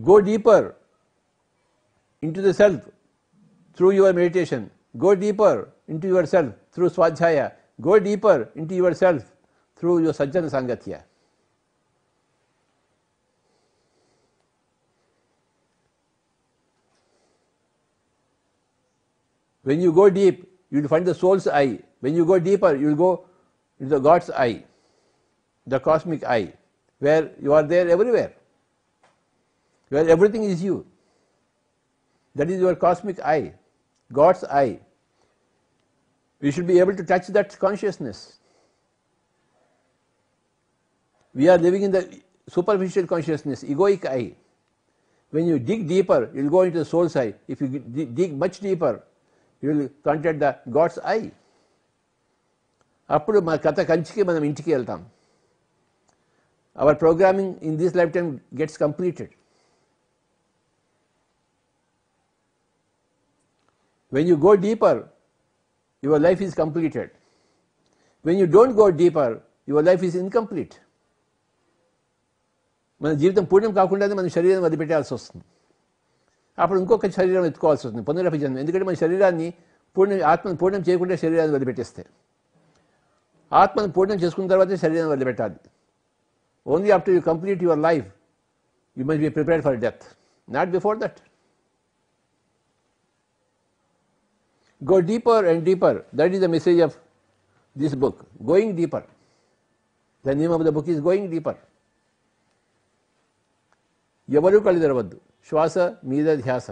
Go deeper into the self through your meditation. Go deeper into yourself through swadhyaya. Go deeper into yourself through your sajjana sangatya. When you go deep, you will find the soul's eye. When you go deeper, you will go is the God's eye, the cosmic eye, where you are there everywhere, where everything is you. That is your cosmic eye, God's eye. We should be able to touch that consciousness. We are living in the superficial consciousness, egoic eye. When you dig deeper, you will go into the soul's eye. If you dig much deeper, you will contact the God's eye. అప్పుడు మా కథ కంచికి మనం ఇంటికి వెళ్తాం our programming in this life time gets completed when you go deeper your life is completed when you don't go deeper your life is incomplete మన జీవితం పూర్ణం కాకుండానే మన శరీరం వదిలిపెట్టాల్సి వస్తుంది అప్పుడు ఇంకొక శరీరం ఎత్తుకోవాల్సి వస్తుంది పునరభిజన్మ ఎందుకంటే మన శరీరాన్ని పూర్ణ ఆత్మను పూర్ణం చేయకుండా శరీరాన్ని వదిలిపెట్టేస్తే आत्म पूर्ण चुस्कते शरीर में only after you complete your life you must be prepared for death not before that go deeper and deeper that is the message of this book going deeper the name of the book is going deeper एवरू कल्दू श्वास मीद ध्यास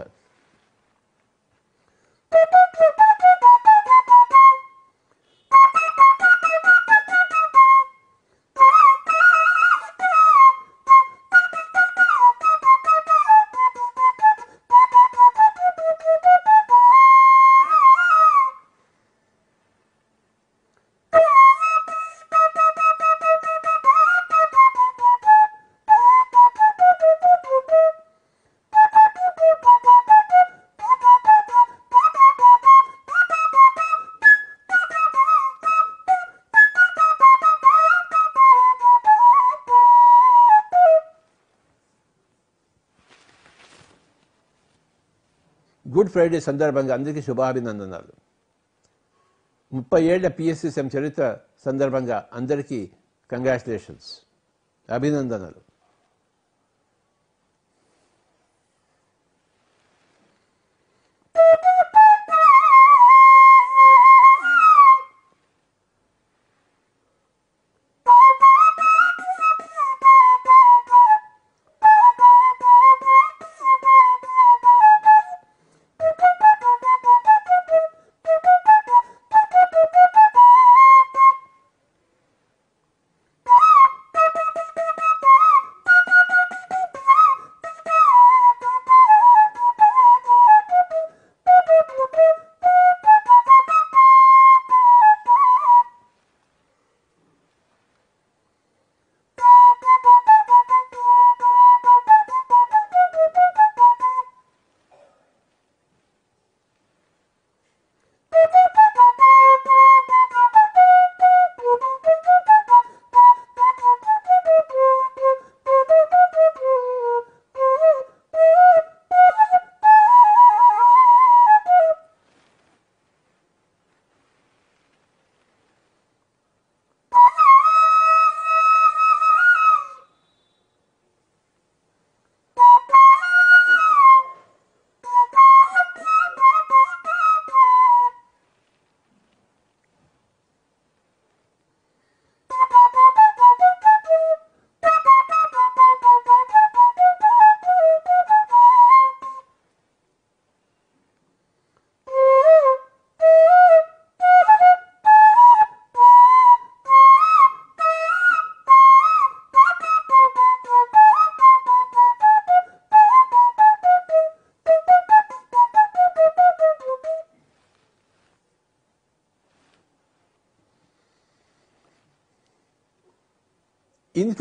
ఫ్రైడే సందర్భంగా అందరికీ శుభాభినందనలు ముప్పై ఏళ్ల పిఎస్సిఎం చరిత్ర సందర్భంగా అందరికీ కంగ్రాచులేషన్స్ అభినందనలు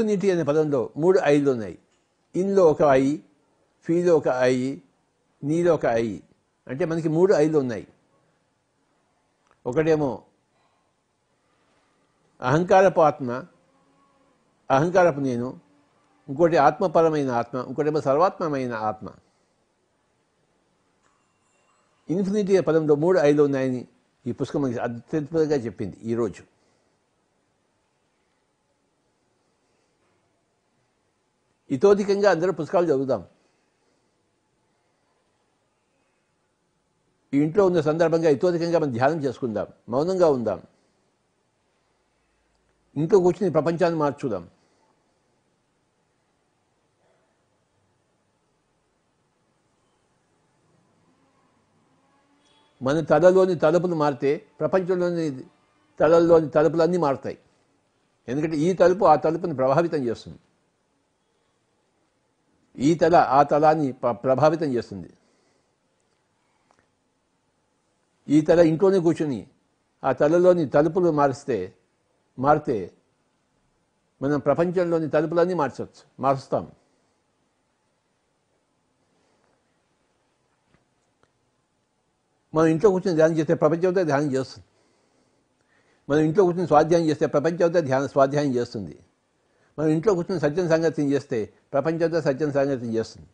నీటి అనే పదంలో మూడు ఐలు ఉన్నాయి ఇన్లో ఒక ఐ ఫీలో ఒక ఐ నీలో ఒక ఐ అంటే మనకి మూడు ఐలు ఉన్నాయి ఒకటేమో అహంకారపు ఆత్మ అహంకారపు నేను ఇంకోటి ఆత్మపరమైన ఆత్మ ఇంకోటేమో సర్వాత్మమైన ఆత్మ ఇన్ఫినిటీ పదంలో మూడు ఐలు ఉన్నాయని ఈ పుస్తకం మనకి అత్యద్భుతంగా చెప్పింది ఈరోజు ఇతోధికంగా అందరూ పుస్తకాలు చదువుదాం ఈ ఇంట్లో ఉన్న సందర్భంగా ఇతోధికంగా మనం ధ్యానం చేసుకుందాం మౌనంగా ఉందాం ఇంట్లో కూర్చుని ప్రపంచాన్ని మార్చుదాం మన తలలోని తలుపులు మారితే ప్రపంచంలోని తలల్లోని తలుపులన్నీ మారుతాయి ఎందుకంటే ఈ తలుపు ఆ తలుపుని ప్రభావితం చేస్తుంది ఈ తల ఆ తలాన్ని ప్రభావితం చేస్తుంది ఈ తల ఇంట్లోనే కూర్చొని ఆ తలలోని తలుపులు మారిస్తే మారితే మనం ప్రపంచంలోని తలుపులన్నీ మార్చవచ్చు మారుస్తాం మనం ఇంట్లో కూర్చొని ధ్యానం చేస్తే ప్రపంచమంతా ధ్యానం చేస్తుంది మనం ఇంట్లో కూర్చొని స్వాధ్యాయం చేస్తే ప్రపంచమంతా ధ్యాన స్వాధ్యాయం చేస్తుంది మనం ఇంట్లో కూర్చొని సత్యం సంగతి చేస్తే ప్రపంచంతో సత్యం సంగతి చేస్తుంది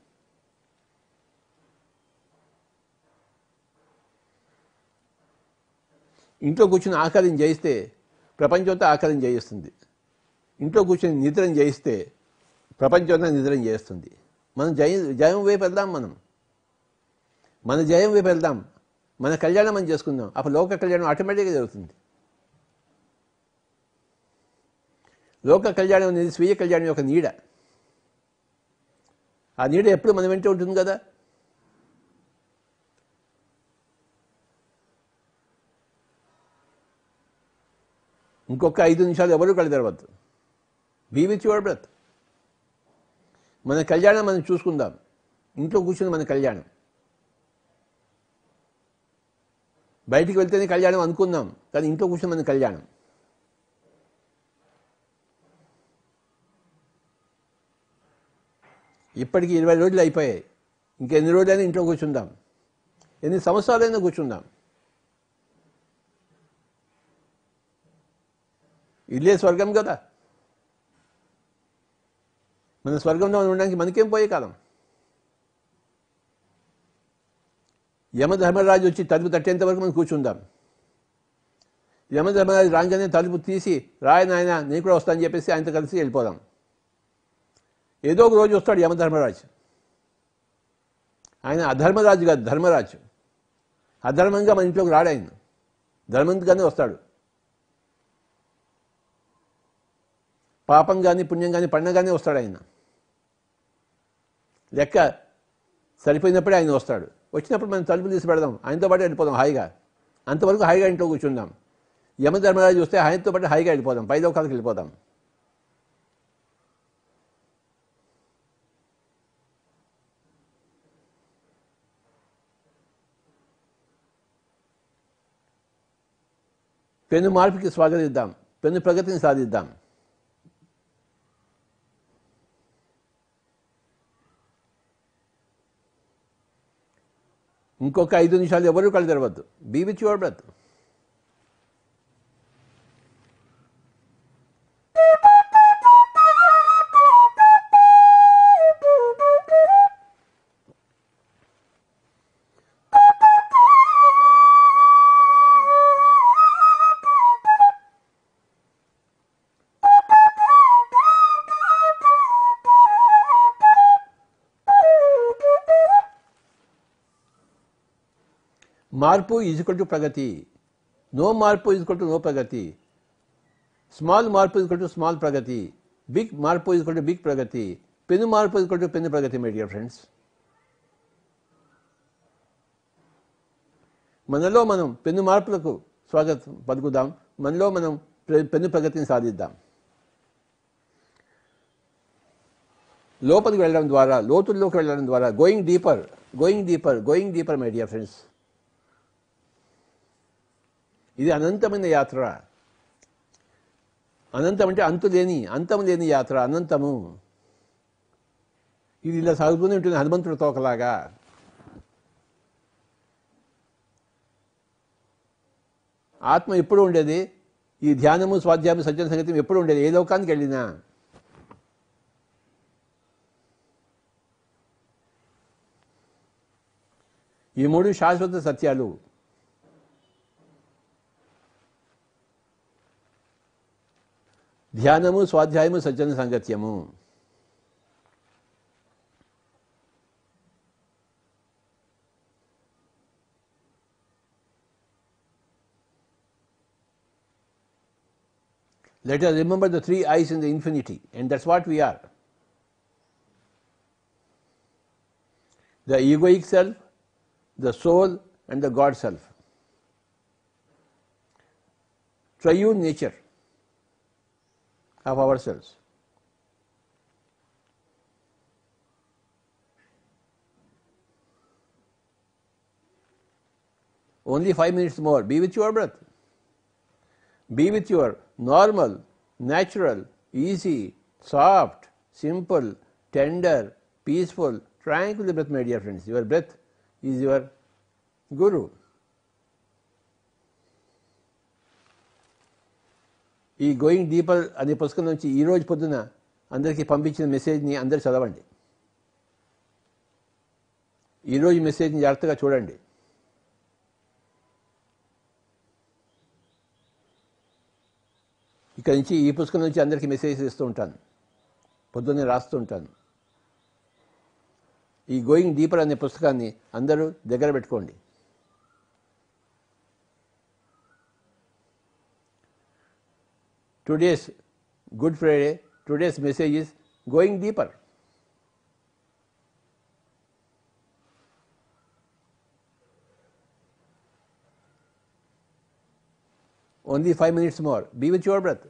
ఇంట్లో కూర్చొని ఆకలిం చేయిస్తే ప్రపంచంతో ఆకలిం చేయిస్తుంది ఇంట్లో కూర్చొని నిద్రం చేయిస్తే ప్రపంచంతో నిద్రం చేస్తుంది మనం జయం జయం వైపు వెళ్దాం మనం మన జయం వైపు వెళ్దాం మన కళ్యాణం మనం చేసుకుందాం అప్పుడు లోక కళ్యాణం ఆటోమేటిక్గా జరుగుతుంది లోక కళ్యాణం అనేది స్వీయ కళ్యాణం యొక్క నీడ ఆ నీడ ఎప్పుడు మన వెంటే ఉంటుంది కదా ఇంకొక ఐదు నిమిషాలు ఎవరు కళ్ళు తెరవద్దు బీ విత్ యువర్ బ్రత్ మన కళ్యాణం మనం చూసుకుందాం ఇంట్లో కూర్చుని మన కళ్యాణం బయటికి వెళ్తేనే కళ్యాణం అనుకుందాం కానీ ఇంట్లో కూర్చుని మన కళ్యాణం ఇప్పటికి ఇరవై రోజులు అయిపోయాయి ఇంకెన్ని రోజులైనా ఇంట్లో కూర్చుందాం ఎన్ని సంవత్సరాలైనా కూర్చుందాం ఇల్లే స్వర్గం కదా మన స్వర్గంలో ఉండడానికి మనకేం పోయే కాలం యమధర్మరాజు వచ్చి తలుపు తట్టేంత వరకు మనం కూర్చుందాం యమధర్మరాజు రాగానే తలుపు తీసి రాయనాయన నాయన నేను కూడా వస్తానని చెప్పేసి ఆయనతో కలిసి వెళ్ళిపోదాం ఏదో ఒక రోజు వస్తాడు యమధర్మరాజు ఆయన అధర్మరాజు కాదు ధర్మరాజు అధర్మంగా మన ఇంట్లోకి రాడు ఆయన వస్తాడు పాపం కానీ పుణ్యం కానీ పండగానే వస్తాడు ఆయన లెక్క సరిపోయినప్పుడే ఆయన వస్తాడు వచ్చినప్పుడు మనం తలుపులు తీసి పెడదాం ఆయనతో పాటు వెళ్ళిపోదాం హాయిగా అంతవరకు హాయిగా ఇంట్లో కూర్చుందాం యమధర్మరాజు వస్తే ఆయనతో పాటు హాయిగా వెళ్ళిపోదాం పైలోకాలకు వెళ్ళిపోదాం పెను మార్పుకి స్వాగతిద్దాం పెను ప్రగతిని సాధిద్దాం ఇంకొక ఐదు నిమిషాలు ఎవరు కళ్ళు తెరవద్దు బీ విత్ యువర్ బ్రత్ మార్పు ఈజ్వల్ టు ప్రగతి నో మార్పు ఈజ్వల్ టు నో ప్రగతి స్మాల్ మార్పు ఈజ్వల్ టు స్మాల్ ప్రగతి బిగ్ మార్పు ఈజ్వల్ టు బిగ్ ప్రగతి పెను మార్పు ఈజ్వల్ టు పెను ప్రగతి మై డియర్ ఫ్రెండ్స్ మనలో మనం పెను మార్పులకు స్వాగతం పలుకుదాం మనలో మనం పెను ప్రగతిని సాధిద్దాం లోపలికి వెళ్ళడం ద్వారా లోతుల్లోకి వెళ్ళడం ద్వారా going deeper going deeper going deeper my dear friends ఇది అనంతమైన యాత్ర అనంతం అంటే అంతు లేని అంతం లేని యాత్ర అనంతము ఇది ఇలా సాగుతూనే ఉంటుంది హనుమంతుడు తోకలాగా ఆత్మ ఎప్పుడు ఉండేది ఈ ధ్యానము స్వాధ్యాయం సజ్జన సంగతి ఎప్పుడు ఉండేది ఏ లోకానికి వెళ్ళినా ఈ మూడు శాశ్వత సత్యాలు ధ్యానము స్వాధ్యాయము సజ్జన సాంగత్యము Let us remember the three eyes in the infinity, and that's what we are. The egoic self, the soul, and the God self. Triune nature of ourselves. Only 5 minutes more, be with your breath. Be with your normal, natural, easy, soft, simple, tender, peaceful, tranquil breath, my dear friends. Your breath is your guru. ఈ గోయింగ్ డీపర్ అనే పుస్తకం నుంచి ఈరోజు పొద్దున అందరికీ పంపించిన మెసేజ్ని అందరు చదవండి ఈరోజు మెసేజ్ని జాగ్రత్తగా చూడండి ఇక్కడ నుంచి ఈ పుస్తకం నుంచి అందరికీ మెసేజ్ ఇస్తూ ఉంటాను పొద్దున్నే రాస్తూ ఉంటాను ఈ గోయింగ్ డీపర్ అనే పుస్తకాన్ని అందరూ దగ్గర పెట్టుకోండి today's Good Friday, today's message is going deeper. Only 5 minutes more. Be with your breath.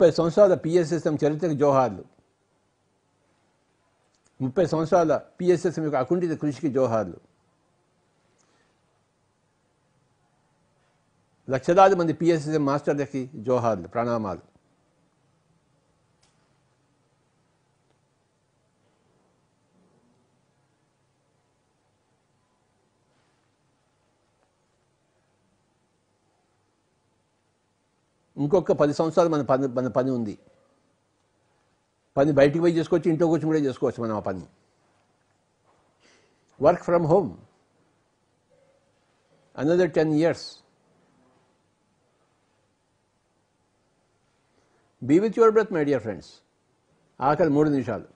ముప్పై సంవత్సరాల పిఎస్ఎస్ఎం చరిత్రకు జోహార్లు ముప్పై సంవత్సరాల పిఎస్ఎస్ఎం యొక్క అకుంఠిత కృషికి జోహార్లు లక్షలాది మంది పిఎస్ఎస్ఎం మాస్టర్లకి జోహార్లు ప్రణామాలు ఇంకొక పది సంవత్సరాలు మన పని మన పని ఉంది పని బయటికి పోయి చేసుకోవచ్చు ఇంట్లో కూర్చొని కూడా చేసుకోవచ్చు మనం ఆ పని work from home another ten years be with your breath my dear friends ఆఖరి మూడు నిమిషాలు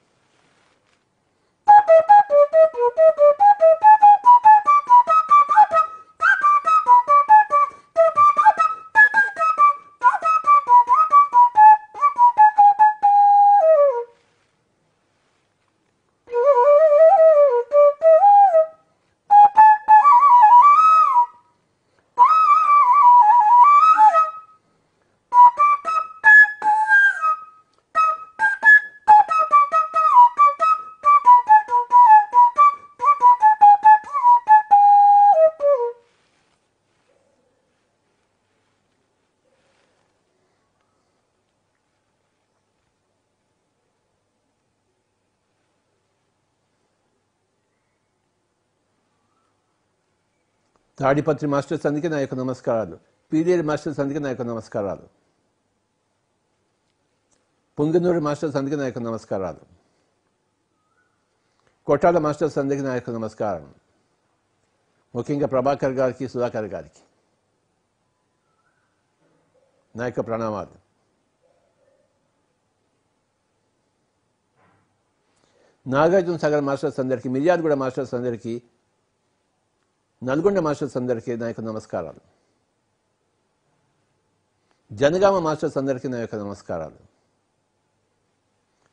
తాడిపత్రి మాస్టర్స్ అందుకే నా యొక్క నమస్కారాలు పీడిఎల్ మాస్టర్స్ అందుకే నా యొక్క నమస్కారాలు పొంగనూరు మాస్టర్స్ అందుకే నా యొక్క నమస్కారాలు కొట్టాల మాస్టర్స్ అందుకే నా యొక్క నమస్కారం ముఖ్యంగా ప్రభాకర్ గారికి సుధాకర్ గారికి నా యొక్క ప్రణామాలు నాగార్జున సాగర్ మాస్టర్స్ అందరికీ మిర్యాద్గూడ మాస్టర్స్ అందరికీ నల్గొండ మాస్టర్స్ అందరికీ నా యొక్క నమస్కారాలు జనగామ మాస్టర్స్ అందరికీ నా యొక్క నమస్కారాలు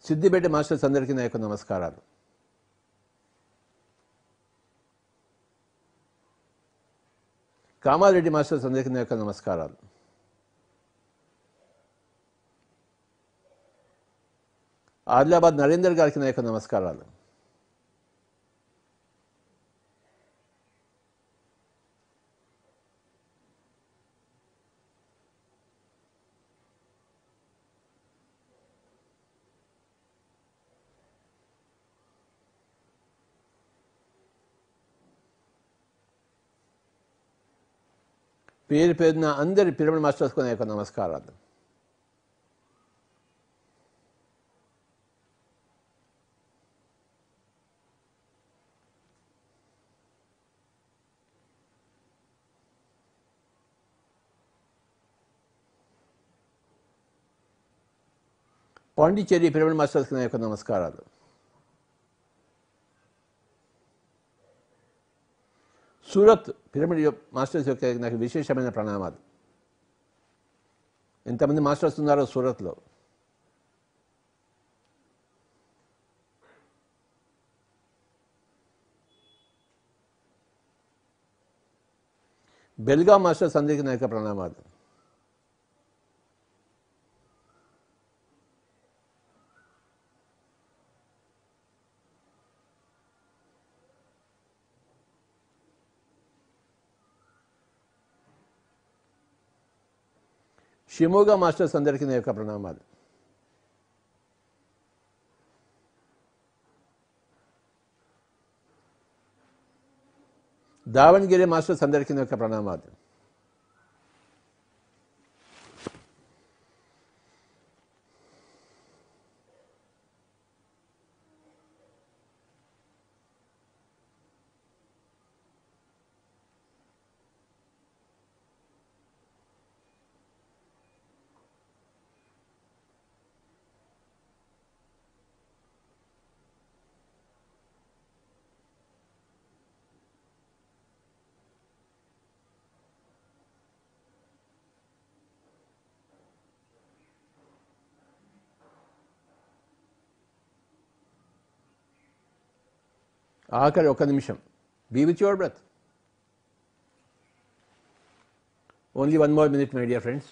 సిద్దిపేట మాస్టర్స్ అందరికీ నా యొక్క నమస్కారాలు కామారెడ్డి మాస్టర్స్ అందరికీ నా యొక్క నమస్కారాలు ఆదిలాబాద్ నరేందర్ గారికి నా యొక్క నమస్కారాలు పేరు పేరున అందరి పిరమిడ్ మాస్టర్స్ కొన్ని యొక్క నమస్కారాలు పాండిచ్చేరి పిరమిడ్ మాస్టర్స్ యొక్క నమస్కారాలు సూరత్ పిరమిడ్ మాస్టర్స్ యొక్క నాకు విశేషమైన ప్రణామాలు ఎంతమంది మాస్టర్స్ ఉన్నారో సూరత్లో బెల్గా మాస్టర్స్ అందరికీ నా యొక్క ప్రణామాలు షిమోగా మాస్టర్స్ అందరికీ నా యొక్క ప్రణామాలు దావణగిరి మాస్టర్స్ అందరికీ నా యొక్క ప్రణామాలు ఆఖరి ఒక నిమిషం be with your breath only one more minute my dear friends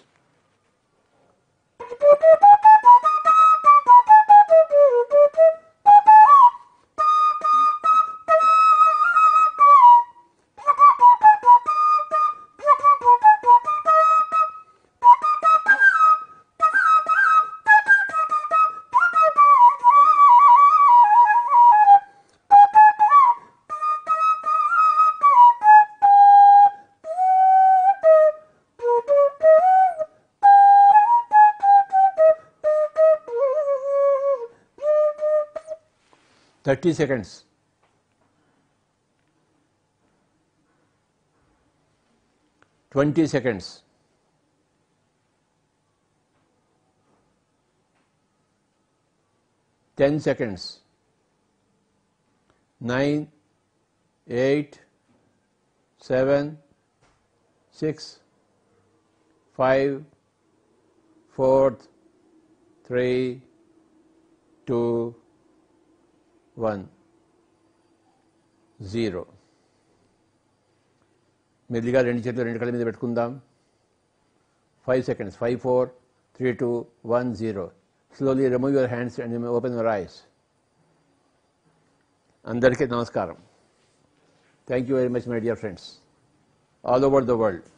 30 seconds. Twenty seconds. Ten seconds. Nine, eight, seven, six, five, four, three, two, 1 0 మెల్లిగా రెండు చేతులు రెండు కళ్ళ మీద పెట్టుకుందాం five seconds five four three two one zero slowly remove your hands and open your eyes అందరికీ నమస్కారం thank you very much my dear friends all over the world